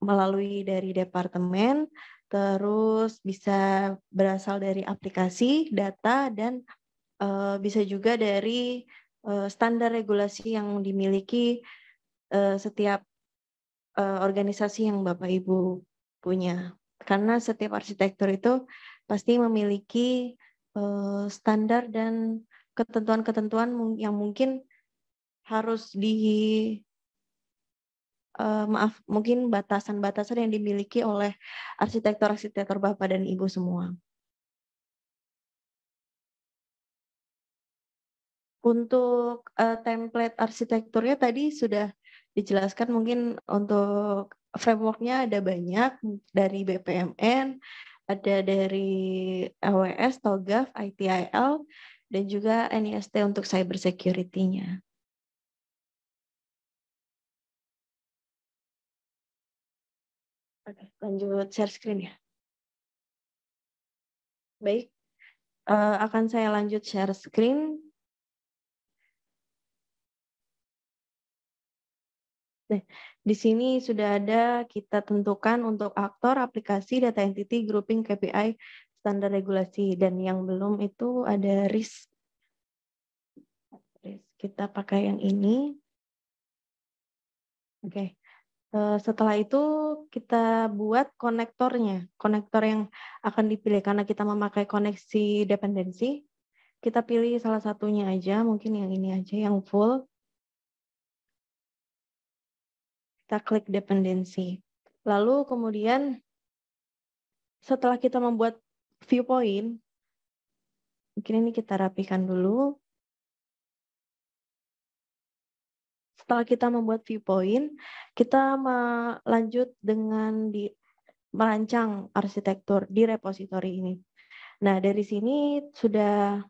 melalui dari departemen terus bisa berasal dari aplikasi data dan uh, bisa juga dari uh, standar regulasi yang dimiliki uh, setiap uh, organisasi yang Bapak Ibu punya. Karena setiap arsitektur itu pasti memiliki uh, standar dan ketentuan-ketentuan yang mungkin harus di uh, maaf mungkin batasan-batasan yang dimiliki oleh arsitektur-arsitektur Bapak dan Ibu semua. Untuk uh, template arsitekturnya tadi sudah dijelaskan mungkin untuk frameworknya ada banyak dari BPMN, ada dari AWS, TOGAF, ITIL, dan juga NIST untuk cyber security-nya. Oke, lanjut share screen ya. Baik, uh, akan saya lanjut share screen. Nah, di sini sudah ada kita tentukan untuk aktor, aplikasi, data entity, grouping, KPI, standar regulasi. Dan yang belum itu ada risk. risk Kita pakai yang ini. Oke. Okay. Eh, setelah itu kita buat konektornya. Konektor yang akan dipilih karena kita memakai koneksi dependensi. Kita pilih salah satunya aja, mungkin yang ini aja yang full. kita klik dependensi. Lalu kemudian setelah kita membuat viewpoint, mungkin ini kita rapikan dulu. Setelah kita membuat viewpoint, kita lanjut dengan di merancang arsitektur di repository ini. Nah, dari sini sudah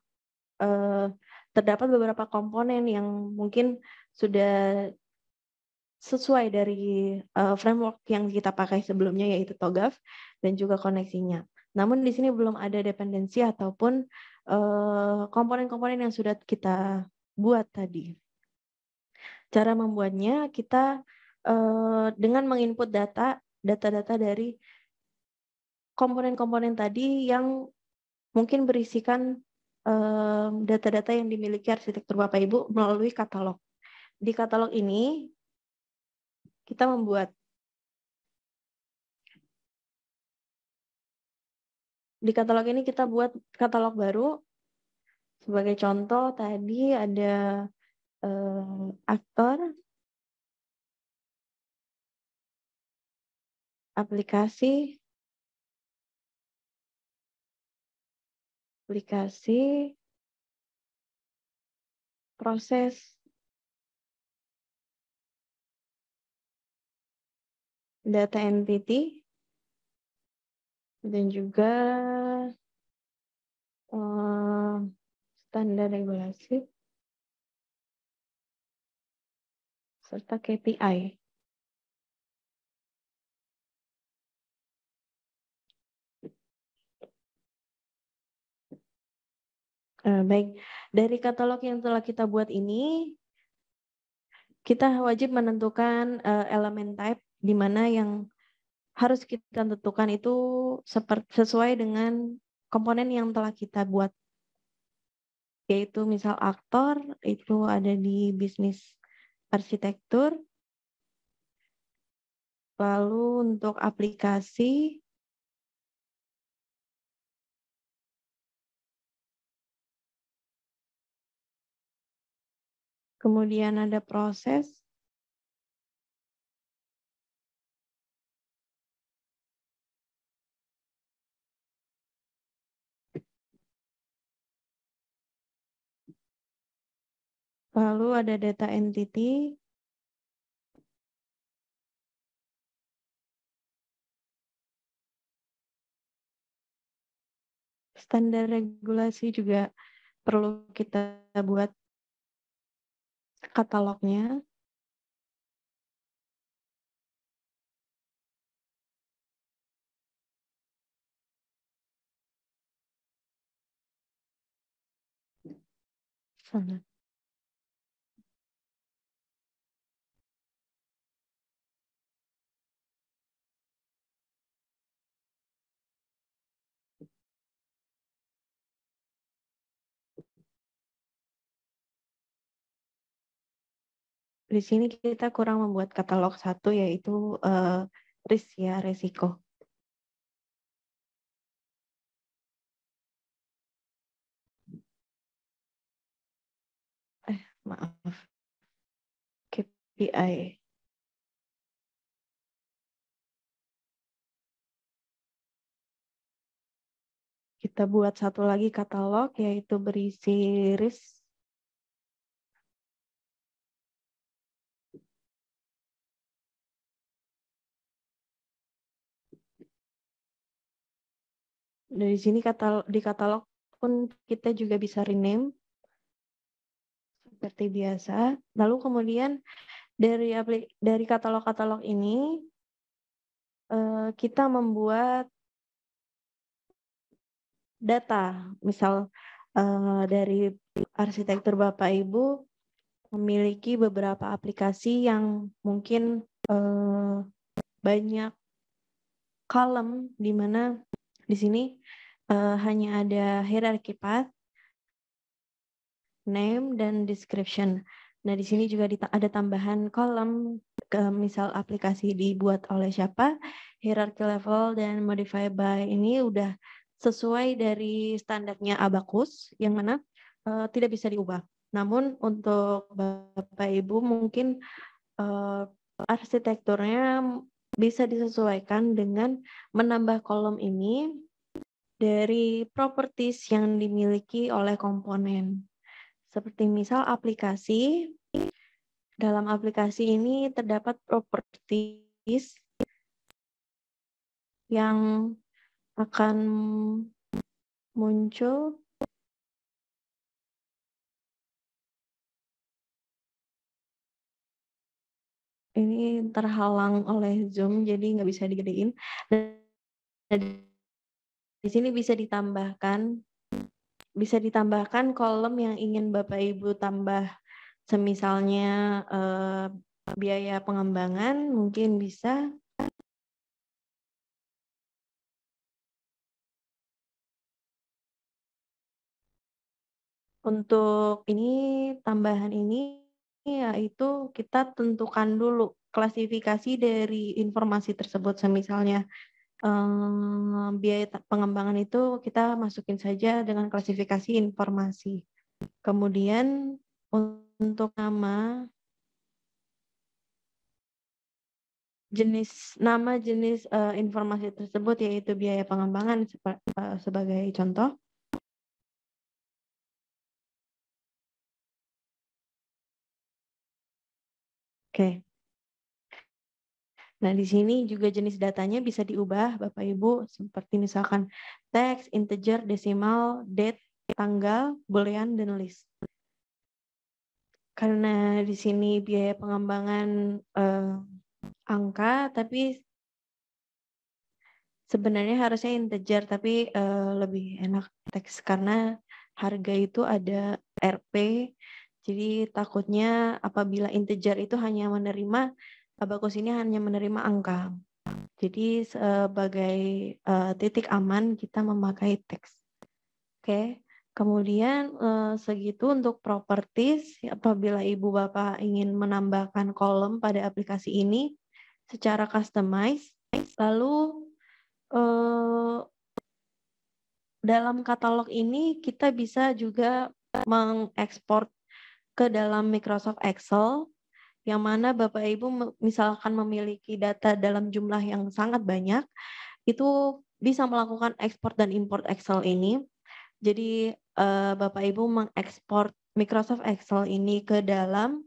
eh, terdapat beberapa komponen yang mungkin sudah sesuai dari uh, framework yang kita pakai sebelumnya yaitu TOGAF dan juga koneksinya. Namun di sini belum ada dependensi ataupun eh, komponen-komponen uh, yang sudah kita buat tadi. Cara membuatnya kita uh, dengan menginput data data-data dari komponen-komponen tadi yang mungkin berisikan data-data yang dimiliki arsitektur Bapak Ibu melalui katalog. Di katalog ini kita membuat di katalog ini kita buat katalog baru. Sebagai contoh tadi ada eh, aktor, aplikasi, aplikasi, proses, data entity dan juga uh, standar regulasi serta KPI. Eh, baik, dari katalog yang telah kita buat ini, kita wajib menentukan uh, elemen type di mana yang harus kita tentukan itu seperti sesuai dengan komponen yang telah kita buat yaitu misal aktor itu ada di bisnis arsitektur lalu untuk aplikasi kemudian ada proses Lalu ada data entity. Standar regulasi juga perlu kita buat katalognya. Sangat. di sini kita kurang membuat katalog satu yaitu uh, eh, risk ya resiko. Eh, maaf. KPI. Kita buat satu lagi katalog yaitu berisi risk dari sini katalog, di katalog pun kita juga bisa rename seperti biasa. Lalu kemudian dari dari katalog-katalog ini eh, kita membuat data, misal eh, dari arsitektur Bapak Ibu memiliki beberapa aplikasi yang mungkin eh, banyak kolom di mana di sini uh, hanya ada hierarki path, name, dan description. Nah, di sini juga ada tambahan kolom, ke misal aplikasi dibuat oleh siapa, hierarchy level, dan modify by ini udah sesuai dari standarnya Abacus, yang mana uh, tidak bisa diubah. Namun untuk Bapak Ibu mungkin uh, arsitekturnya bisa disesuaikan dengan menambah kolom ini dari properties yang dimiliki oleh komponen. Seperti misal aplikasi, dalam aplikasi ini terdapat properties yang akan muncul ini terhalang oleh Zoom jadi nggak bisa digedein. Dan di sini bisa ditambahkan bisa ditambahkan kolom yang ingin Bapak Ibu tambah semisalnya eh, biaya pengembangan mungkin bisa untuk ini tambahan ini yaitu kita tentukan dulu klasifikasi dari informasi tersebut. misalnya eh, biaya pengembangan itu kita masukin saja dengan klasifikasi informasi. Kemudian untuk nama jenis nama jenis uh, informasi tersebut yaitu biaya pengembangan seba, uh, eh, sebagai contoh Oke. Nah, di sini juga jenis datanya bisa diubah, Bapak Ibu, seperti misalkan teks, integer, desimal, date, tanggal, boolean, dan list. Karena di sini biaya pengembangan eh, angka, tapi sebenarnya harusnya integer, tapi eh, lebih enak teks karena harga itu ada RP, jadi takutnya apabila integer itu hanya menerima abacus ini hanya menerima angka. Jadi sebagai uh, titik aman kita memakai teks. Oke. Okay. Kemudian eh, segitu untuk properties apabila Ibu Bapak ingin menambahkan kolom pada aplikasi ini secara customize lalu eh, dalam katalog ini kita bisa juga mengekspor ke dalam Microsoft Excel yang mana Bapak Ibu misalkan memiliki data dalam jumlah yang sangat banyak itu bisa melakukan ekspor dan import Excel ini. Jadi eh, Bapak Ibu mengekspor Microsoft Excel ini ke dalam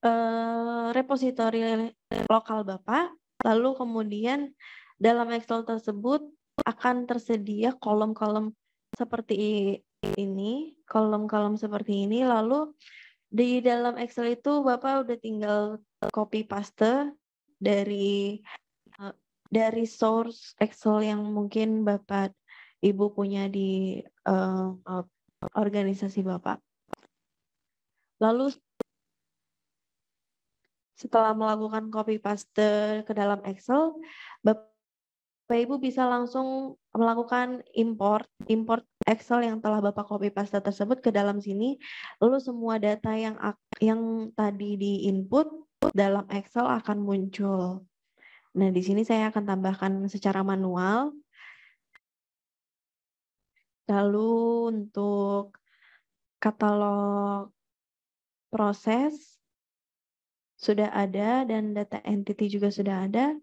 eh, repositori lokal Bapak, lalu kemudian dalam Excel tersebut akan tersedia kolom-kolom seperti ini, kolom-kolom seperti ini, lalu di dalam Excel itu Bapak udah tinggal copy paste dari eh, dari source Excel yang mungkin Bapak Ibu punya di uh, organisasi Bapak. Lalu setelah melakukan copy paste ke dalam Excel, Bapak Bapak Ibu bisa langsung melakukan import import Excel yang telah Bapak copy paste tersebut ke dalam sini. Lalu semua data yang yang tadi di input dalam Excel akan muncul. Nah, di sini saya akan tambahkan secara manual. Lalu untuk katalog proses sudah ada dan data entity juga sudah ada.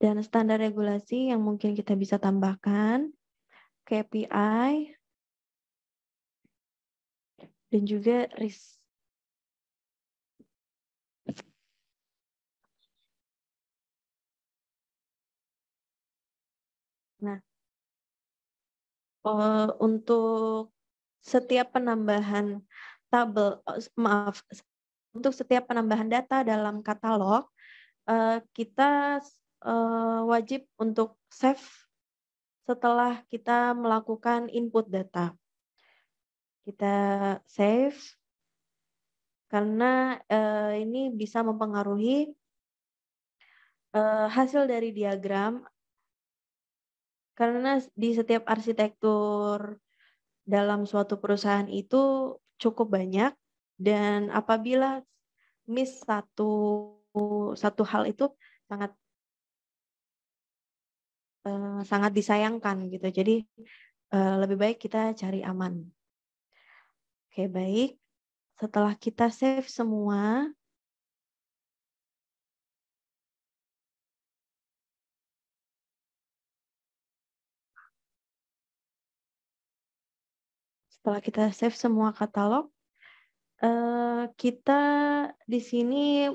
Dan standar regulasi yang mungkin kita bisa tambahkan, KPI, dan juga risk. Nah, uh, untuk setiap penambahan tabel, eh, maaf, untuk setiap penambahan data dalam katalog, uh, kita uh, wajib untuk save setelah kita melakukan input data. Kita save karena uh, ini bisa mempengaruhi uh, hasil dari diagram karena di setiap arsitektur dalam suatu perusahaan itu cukup banyak dan apabila miss satu satu hal itu sangat uh, sangat disayangkan gitu. Jadi uh, lebih baik kita cari aman. Oke, baik. Setelah kita save semua, setelah kita save semua katalog, eh, kita di sini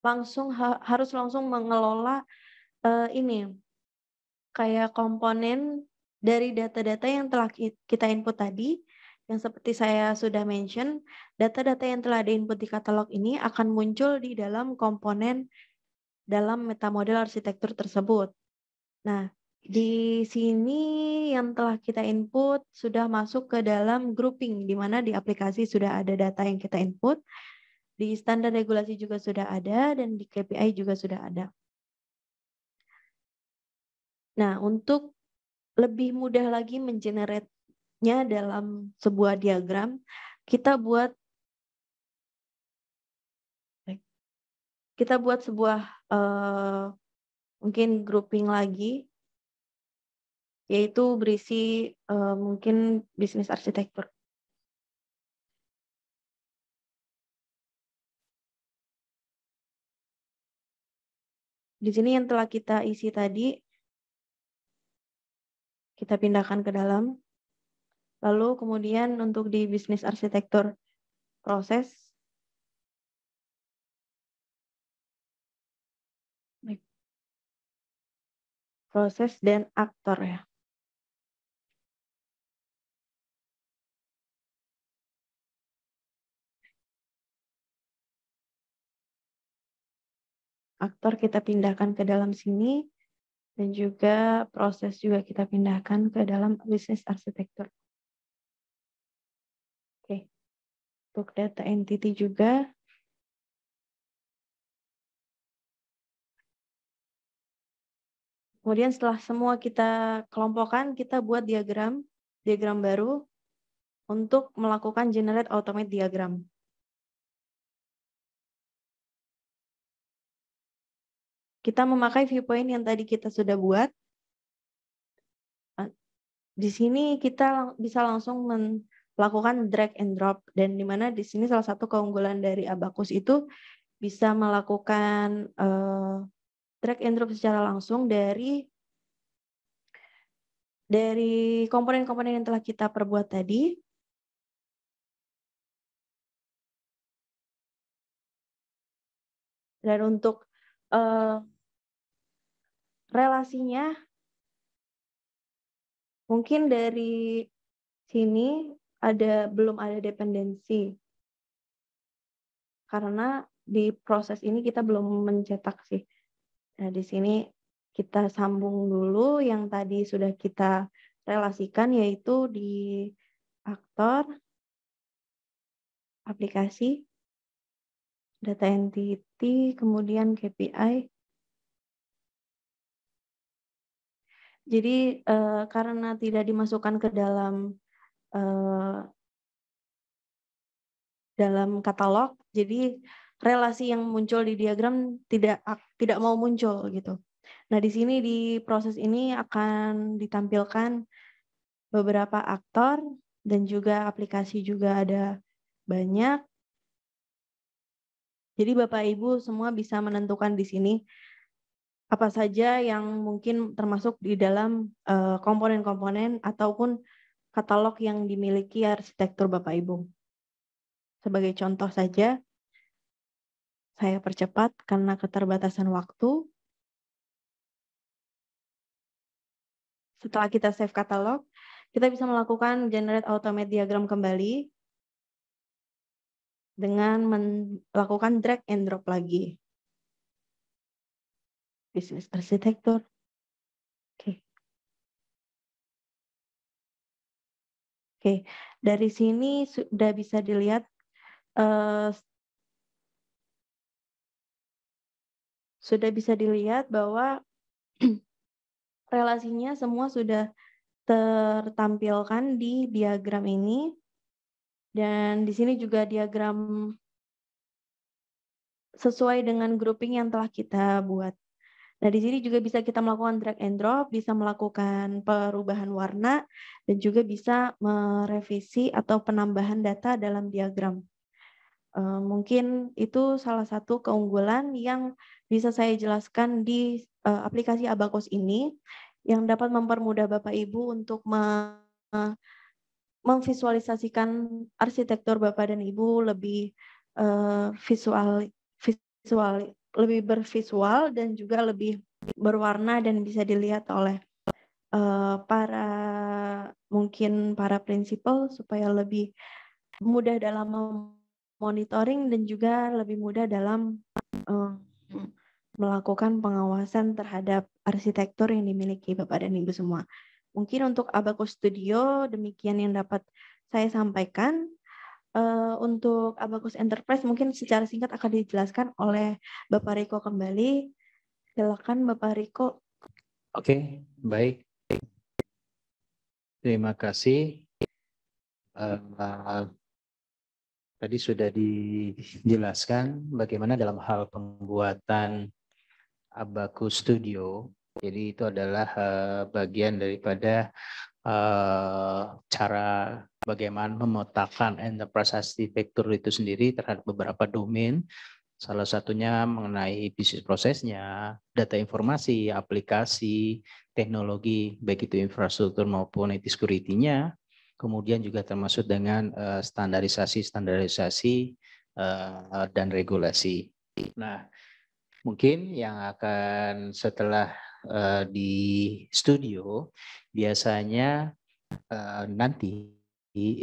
langsung harus langsung mengelola uh, ini kayak komponen dari data-data yang telah kita input tadi yang seperti saya sudah mention, data-data yang telah input di katalog ini akan muncul di dalam komponen dalam metamodel arsitektur tersebut. Nah, di sini yang telah kita input sudah masuk ke dalam grouping, di mana di aplikasi sudah ada data yang kita input, di standar regulasi juga sudah ada, dan di KPI juga sudah ada. Nah, untuk lebih mudah lagi mengeneratnya dalam sebuah diagram, kita buat kita buat sebuah uh, mungkin grouping lagi yaitu berisi uh, mungkin bisnis arsitektur. Di sini yang telah kita isi tadi kita pindahkan ke dalam. Lalu kemudian untuk di bisnis arsitektur proses proses dan aktor ya. aktor kita pindahkan ke dalam sini dan juga proses juga kita pindahkan ke dalam bisnis arsitektur. Oke, untuk data entity juga Kemudian setelah semua kita kelompokkan, kita buat diagram, diagram baru untuk melakukan generate automate diagram. Kita memakai viewpoint yang tadi kita sudah buat. Ah, di sini kita bisa langsung melakukan drag and drop dan di mana di sini salah satu keunggulan dari Abacus itu bisa melakukan uh, drag and drop secara langsung dari dari komponen-komponen yang telah kita perbuat tadi. Dan untuk Eh, relasinya mungkin dari sini ada belum ada dependensi karena di proses ini kita belum mencetak sih nah di sini kita sambung dulu yang tadi sudah kita relasikan yaitu di aktor aplikasi data entity, kemudian KPI. Jadi eh, karena tidak dimasukkan ke dalam eh, dalam katalog, jadi relasi yang muncul di diagram tidak tidak mau muncul gitu. Nah, di sini di proses ini akan ditampilkan beberapa aktor dan juga aplikasi juga ada banyak jadi Bapak Ibu semua bisa menentukan di sini apa saja yang mungkin termasuk di dalam eh, komponen-komponen ataupun katalog yang dimiliki arsitektur Bapak Ibu. Sebagai contoh saja, saya percepat karena keterbatasan waktu. Setelah kita save katalog, kita bisa melakukan generate automate diagram kembali dengan melakukan drag and drop lagi. Bisnis arsitektur. Oke. Oke, dari sini sudah bisa dilihat uh, sudah bisa dilihat bahwa relasinya semua sudah tertampilkan di diagram ini dan di sini juga diagram sesuai dengan grouping yang telah kita buat. Nah, di sini juga bisa kita melakukan drag and drop, bisa melakukan perubahan warna, dan juga bisa merevisi atau penambahan data dalam diagram. Eh, mungkin itu salah satu keunggulan yang bisa saya jelaskan di eh, aplikasi Abacus ini, yang dapat mempermudah Bapak Ibu untuk memvisualisasikan arsitektur Bapak dan Ibu lebih uh, visual visual lebih bervisual dan juga lebih berwarna dan bisa dilihat oleh uh, para mungkin para prinsipal supaya lebih mudah dalam monitoring dan juga lebih mudah dalam uh, melakukan pengawasan terhadap arsitektur yang dimiliki Bapak dan Ibu semua. Mungkin untuk Abaco Studio demikian yang dapat saya sampaikan. Uh, untuk Abacus Enterprise mungkin secara singkat akan dijelaskan oleh Bapak Riko kembali. Silakan Bapak Riko. Oke, okay, baik. Terima kasih. Uh, tadi sudah dijelaskan bagaimana dalam hal pembuatan Abaku Studio jadi itu adalah eh, bagian daripada eh, cara bagaimana memetakan enterprise architecture itu sendiri terhadap beberapa domain. Salah satunya mengenai bisnis prosesnya, data informasi, aplikasi, teknologi, baik itu infrastruktur maupun IT security-nya. Kemudian juga termasuk dengan standarisasi-standarisasi eh, dan regulasi. Nah, mungkin yang akan setelah Eh, di studio biasanya uh, nanti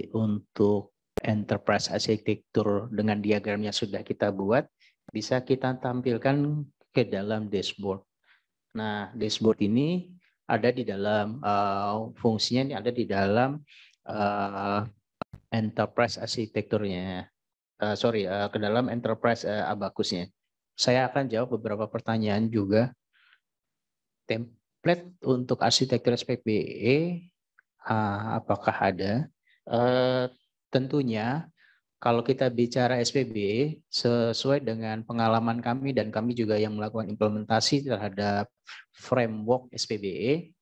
untuk enterprise arsitektur dengan diagramnya sudah kita buat bisa kita tampilkan ke dalam dashboard. Nah, dashboard ini ada di dalam uh, fungsinya ini ada di dalam uh, enterprise arsitekturnya. Uh, sorry, uh, ke dalam enterprise uh, abacusnya. Saya akan jawab beberapa pertanyaan juga template untuk arsitektur SPBE ah, apakah ada? Eh, tentunya kalau kita bicara SPBE sesuai dengan pengalaman kami dan kami juga yang melakukan implementasi terhadap framework SPBE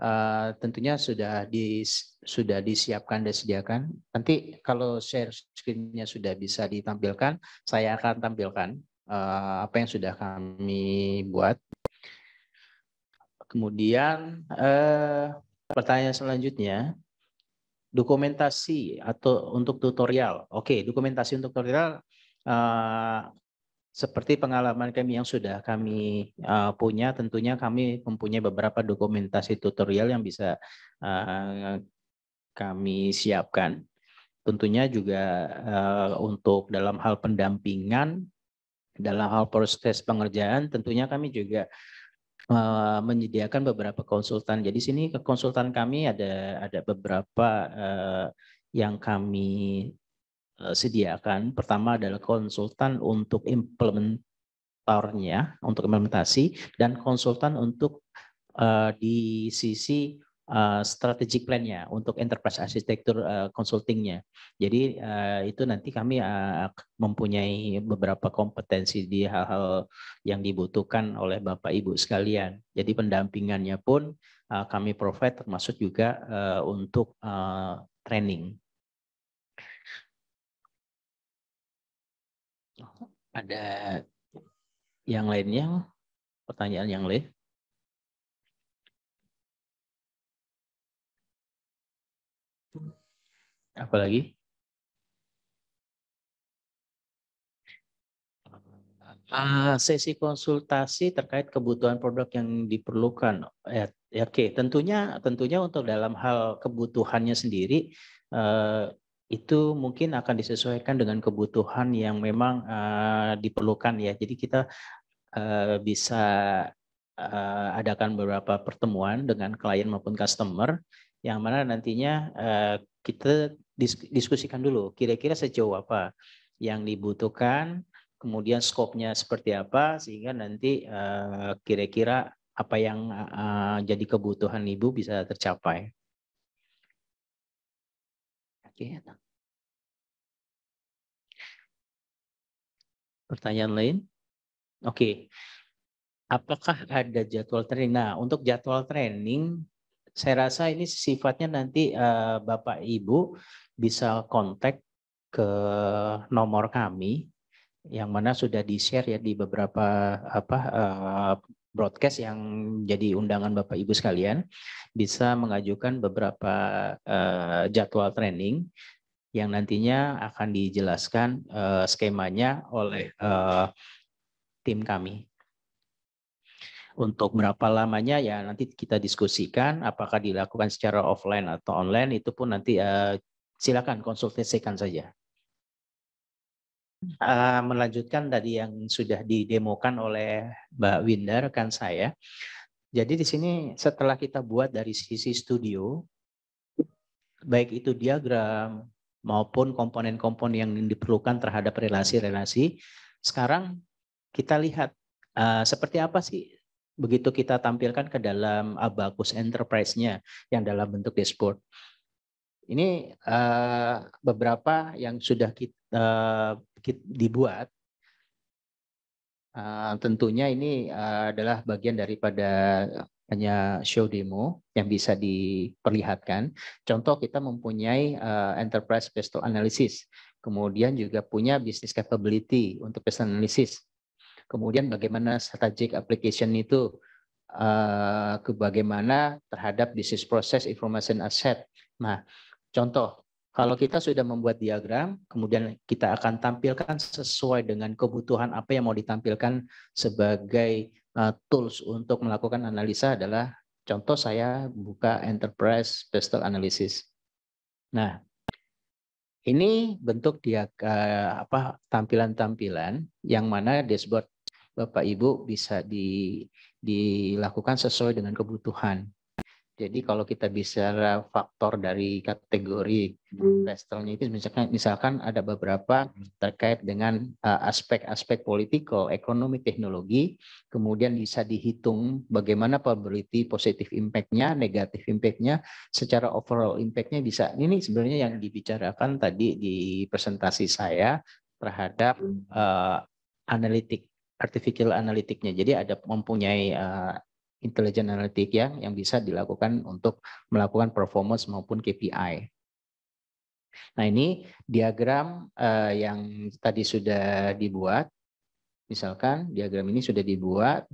eh, tentunya sudah di sudah disiapkan dan disediakan. Nanti kalau share screen-nya sudah bisa ditampilkan, saya akan tampilkan eh, apa yang sudah kami buat. Kemudian eh, pertanyaan selanjutnya, dokumentasi atau untuk tutorial. Oke, dokumentasi untuk tutorial eh, seperti pengalaman kami yang sudah kami uh, punya, tentunya kami mempunyai beberapa dokumentasi tutorial yang bisa uh, kami siapkan. Tentunya juga uh, untuk dalam hal pendampingan, dalam hal proses pengerjaan, tentunya kami juga Eh, menyediakan beberapa konsultan. Jadi sini konsultan kami ada ada beberapa uh, yang kami uh, sediakan. Pertama adalah konsultan untuk implementornya, untuk implementasi dan konsultan untuk uh, di sisi uh, strategic plan-nya untuk enterprise arsitektur uh, consulting-nya. Jadi uh, itu nanti kami uh, mempunyai beberapa kompetensi di hal-hal yang dibutuhkan oleh Bapak Ibu sekalian. Jadi pendampingannya pun uh, kami provide termasuk juga uh, untuk uh, training. Ada yang lainnya? Pertanyaan yang lain? apalagi uh, ah, sesi konsultasi terkait kebutuhan produk yang diperlukan. Ya, ya Oke, okay. tentunya tentunya untuk dalam hal kebutuhannya sendiri uh, itu mungkin akan disesuaikan dengan kebutuhan yang memang uh, diperlukan ya. Jadi kita uh, bisa uh, adakan beberapa pertemuan dengan klien maupun customer yang mana nantinya uh, kita diskusikan dulu kira-kira sejauh apa yang dibutuhkan, kemudian skopnya seperti apa sehingga nanti eh, kira-kira uh, apa yang uh, jadi kebutuhan ibu bisa tercapai. Oke. Pertanyaan lain? Oke. Apakah ada jadwal training? Nah, untuk jadwal training saya rasa ini sifatnya nanti uh, Bapak Ibu bisa kontak ke nomor kami yang mana sudah di-share ya di beberapa apa uh, broadcast yang jadi undangan Bapak Ibu sekalian bisa mengajukan beberapa uh, jadwal training yang nantinya akan dijelaskan uh, skemanya oleh uh, tim kami. Untuk berapa lamanya ya nanti kita diskusikan apakah dilakukan secara offline atau online itu pun nanti uh, silakan konsultasikan saja. Uh, melanjutkan tadi yang sudah didemokan oleh Mbak Winder kan saya. Jadi di sini setelah kita buat dari sisi studio, baik itu diagram maupun komponen-komponen yang diperlukan terhadap relasi-relasi, sekarang kita lihat uh, seperti apa sih begitu kita tampilkan ke dalam Abacus Enterprise-nya yang dalam bentuk dashboard. Ini uh, beberapa yang sudah kita, uh, eh, kita dibuat. Uh, tentunya ini uh, adalah bagian daripada hanya show demo yang bisa diperlihatkan. Contoh kita mempunyai uh, enterprise pestle analysis, kemudian juga punya business capability untuk Personal analysis, Kemudian bagaimana strategic application itu uh, ke bagaimana terhadap disease process information asset. Nah, contoh kalau kita sudah membuat diagram, kemudian kita akan tampilkan sesuai dengan kebutuhan apa yang mau ditampilkan sebagai uh, tools untuk melakukan analisa adalah contoh saya buka enterprise pestel analysis. Nah, ini bentuk dia uh, apa tampilan-tampilan yang mana dashboard Bapak Ibu bisa di, dilakukan sesuai dengan kebutuhan. Jadi kalau kita bicara faktor dari kategori investornya itu misalkan misalkan ada beberapa terkait dengan eh, aspek-aspek uh, politikal, ekonomi, teknologi, kemudian bisa dihitung bagaimana probability positif impact-nya, negatif impact-nya, secara overall impact-nya bisa. Ini sebenarnya yang dibicarakan tadi di presentasi saya terhadap uh, analitik artificial analytic-nya. Jadi ada mempunyai uh, intelligent analytic ya yang bisa dilakukan untuk melakukan performance maupun KPI. Nah ini diagram uh, yang tadi sudah dibuat. Misalkan diagram ini sudah dibuat.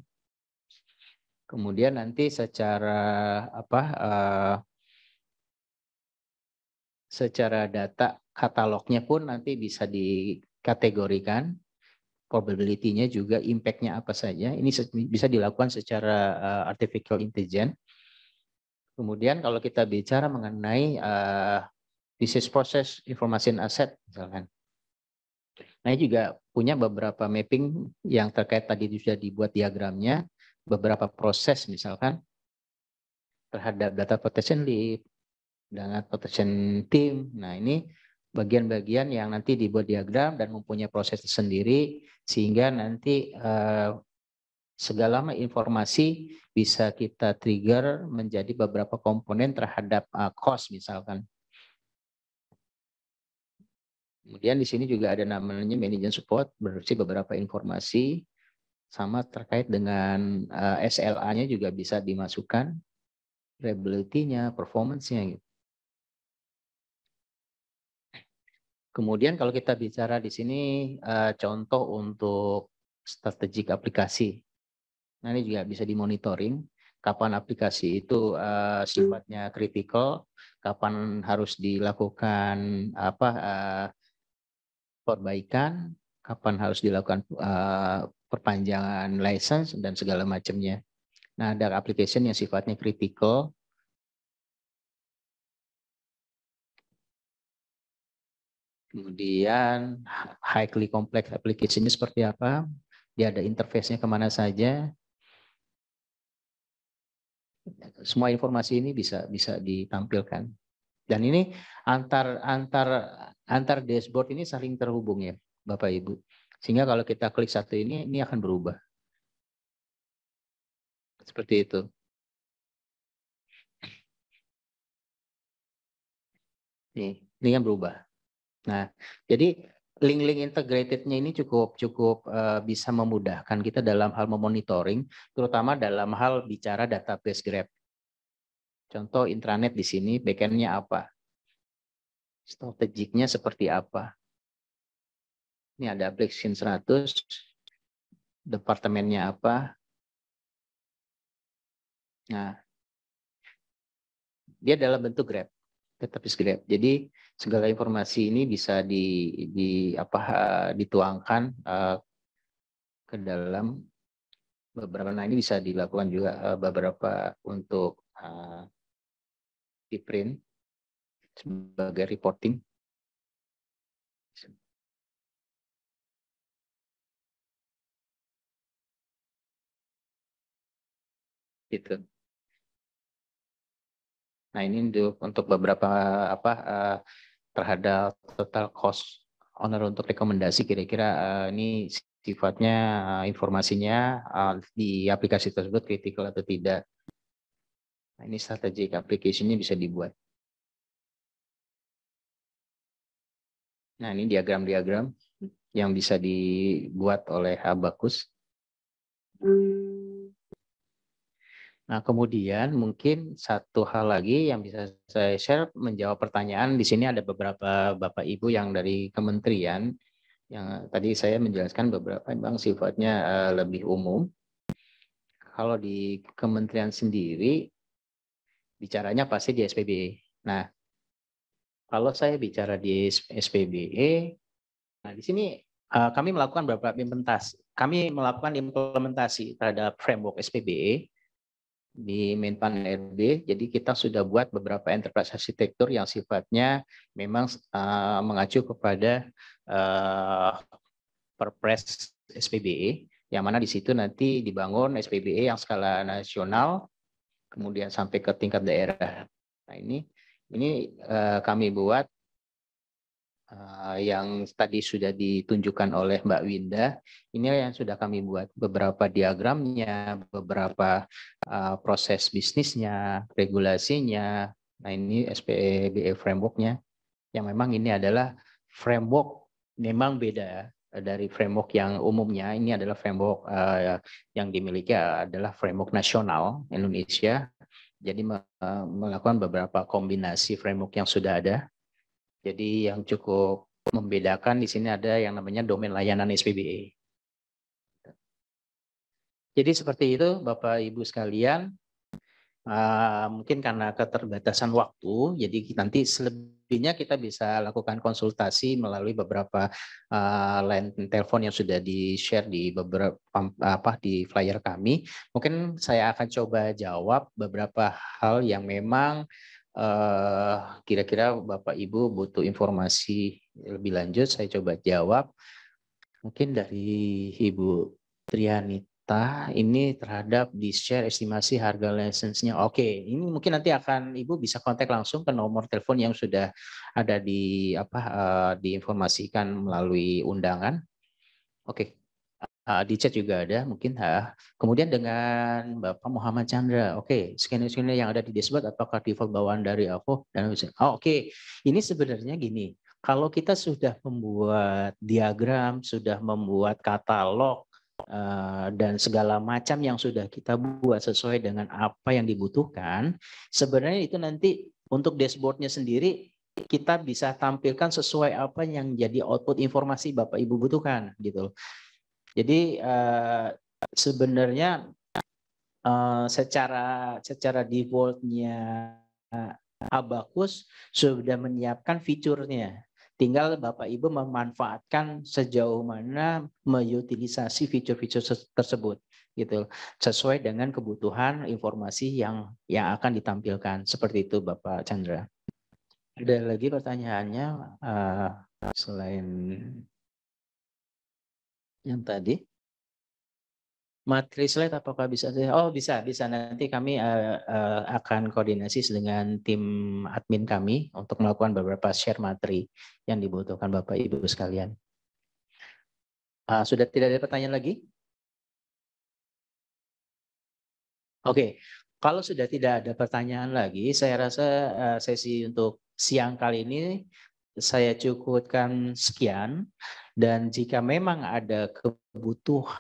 Kemudian nanti secara apa uh, secara data katalognya pun nanti bisa dikategorikan probability-nya juga impact-nya apa saja. Ini bisa dilakukan secara uh, artificial intelligence. Kemudian kalau kita bicara mengenai uh, eh, business process information asset misalkan. Nah, juga punya beberapa mapping yang terkait tadi sudah dibuat diagramnya, beberapa proses misalkan terhadap data protection lead, dengan protection team. Nah, ini bagian-bagian yang nanti dibuat diagram dan mempunyai proses sendiri sehingga nanti eh, segala informasi bisa kita trigger menjadi beberapa komponen terhadap eh, cost misalkan. Kemudian di sini juga ada namanya manajemen support berisi beberapa informasi sama terkait dengan uh, eh, SLA-nya juga bisa dimasukkan reliability-nya, performance-nya gitu. Kemudian kalau kita bicara di sini eh, contoh untuk strategik aplikasi. Nah, ini juga bisa dimonitoring kapan aplikasi itu uh, sifatnya kritikal, kapan harus dilakukan apa uh, perbaikan, kapan harus dilakukan uh, perpanjangan license dan segala macamnya. Nah, ada application yang sifatnya kritikal Kemudian highly complex application ini seperti apa? Dia ada interface-nya kemana saja? Semua informasi ini bisa bisa ditampilkan. Dan ini antar antar antar dashboard ini saling terhubung ya, Bapak Ibu. Sehingga kalau kita klik satu ini, ini akan berubah. Seperti itu. Nih, ini yang berubah. Nah, jadi link-link integratednya ini cukup cukup uh, bisa memudahkan kita dalam hal memonitoring, terutama dalam hal bicara database Grab. Contoh intranet di sini backendnya apa, strategiknya seperti apa. Ini ada application 100, departemennya apa. Nah, dia dalam bentuk Grab, database Grab. Jadi segala informasi ini bisa di, di apa dituangkan uh, ke dalam beberapa nah ini bisa dilakukan juga uh, beberapa untuk uh, eh, di print sebagai reporting gitu. Nah ini untuk beberapa apa uh, terhadap total cost owner untuk rekomendasi kira-kira uh, ini sifatnya uh, informasinya uh, di aplikasi tersebut kritikal atau tidak. Nah, ini strategic application-nya bisa dibuat. Nah, ini diagram-diagram yang bisa dibuat oleh Abacus. Hmm. Nah, kemudian mungkin satu hal lagi yang bisa saya share menjawab pertanyaan di sini ada beberapa Bapak Ibu yang dari kementerian yang tadi saya menjelaskan beberapa memang sifatnya eh, lebih umum. Kalau di kementerian sendiri bicaranya pasti di SPBE. Nah, kalau saya bicara di SPBE, nah di sini eh, kami melakukan beberapa implementasi. Kami melakukan implementasi terhadap framework SPBE di Menpan RB. Jadi kita sudah buat beberapa enterprise arsitektur yang sifatnya memang uh, mengacu kepada uh, Perpres SPBE yang mana di situ nanti dibangun SPBE yang skala nasional kemudian sampai ke tingkat daerah. Nah, ini ini uh, kami buat Eh, yang tadi sudah ditunjukkan oleh Mbak Winda. Ini yang sudah kami buat beberapa diagramnya, beberapa eh, proses bisnisnya, regulasinya. Nah ini SPBE e frameworknya. Yang memang ini adalah framework memang beda ya, eh, dari framework yang umumnya. Ini adalah framework uh, yang dimiliki adalah framework nasional Indonesia. Jadi melakukan beberapa kombinasi framework yang sudah ada jadi yang cukup membedakan di sini ada yang namanya domain layanan SPBE. Jadi seperti itu Bapak Ibu sekalian. Ah, mungkin karena keterbatasan waktu, jadi nanti selebihnya kita bisa lakukan konsultasi melalui beberapa ah, line telepon yang sudah di share di beberapa apa di flyer kami. Mungkin saya akan coba jawab beberapa hal yang memang Eh, kira-kira uh, Bapak Ibu butuh informasi lebih lanjut, saya coba jawab. Mungkin dari Ibu Trianita ini terhadap di share estimasi harga lisensinya. Oke, ini mungkin nanti akan Ibu bisa kontak langsung ke nomor telepon yang sudah ada di apa uh, diinformasikan melalui undangan. Oke. Uh, di chat juga ada mungkin. ha Kemudian dengan Bapak Muhammad Chandra. Oke, okay. skenario-skenario yang ada di dashboard apakah default bawaan dari aku dan Oh, oke. Okay. Ini sebenarnya gini. Kalau kita sudah membuat diagram, sudah membuat katalog eh, dan segala macam yang sudah kita buat sesuai dengan apa yang dibutuhkan, sebenarnya itu nanti untuk dashboardnya sendiri kita bisa tampilkan sesuai apa yang jadi output informasi Bapak Ibu butuhkan gitu. Jadi uh, sebenarnya uh, secara secara defaultnya eh, Abacus sudah menyiapkan fiturnya. Tinggal Bapak Ibu memanfaatkan sejauh mana mengutilisasi fitur-fitur tersebut gitu sesuai dengan kebutuhan informasi yang yang akan ditampilkan seperti itu Bapak Chandra. Ada lagi pertanyaannya uh, selain yang tadi materi slide apakah bisa oh bisa bisa nanti kami uh, uh, akan koordinasi dengan tim admin kami untuk hmm. melakukan beberapa share materi yang dibutuhkan Bapak Ibu sekalian uh, sudah tidak ada pertanyaan lagi oke okay. kalau sudah tidak ada pertanyaan lagi saya rasa uh, sesi untuk siang kali ini saya cukupkan sekian dan jika memang ada kebutuhan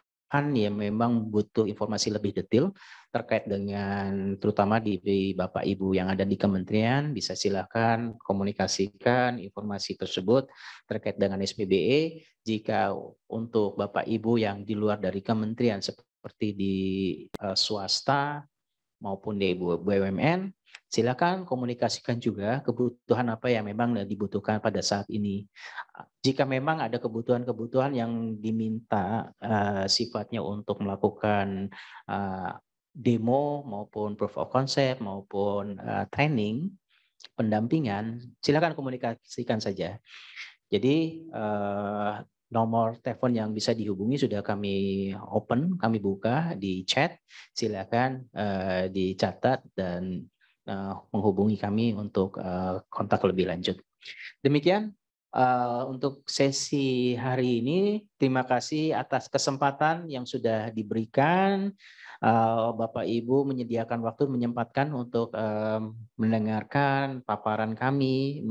ya memang butuh informasi lebih detail terkait dengan terutama di, Bapak Ibu yang ada di kementerian bisa silakan komunikasikan informasi tersebut terkait dengan SPBE jika untuk Bapak Ibu yang di luar dari kementerian seperti di eh, swasta maupun di BUMN Silakan komunikasikan juga kebutuhan apa yang memang dibutuhkan pada saat ini. Jika memang ada kebutuhan-kebutuhan yang diminta uh, sifatnya untuk melakukan uh, demo maupun proof of concept maupun uh, training pendampingan, silakan komunikasikan saja. Jadi uh, nomor telepon yang bisa dihubungi sudah kami open, kami buka di chat. Silakan uh, dicatat dan uh, menghubungi kami untuk uh, kontak lebih lanjut. Demikian uh, untuk sesi hari ini. Terima kasih atas kesempatan yang sudah diberikan. Uh, Bapak Ibu menyediakan waktu menyempatkan untuk uh, mendengarkan paparan kami,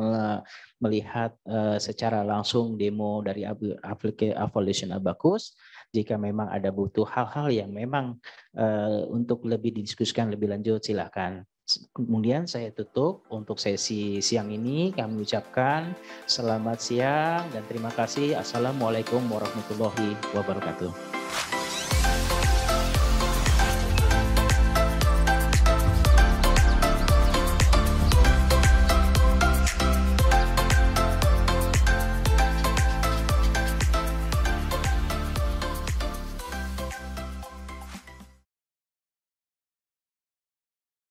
melihat uh, secara langsung demo dari aplikasi Evolution Abacus. Jika memang ada butuh hal-hal yang memang uh, untuk lebih didiskusikan lebih lanjut, silakan. Kemudian saya tutup untuk sesi siang ini. Kami ucapkan selamat siang dan terima kasih. Assalamualaikum warahmatullahi wabarakatuh.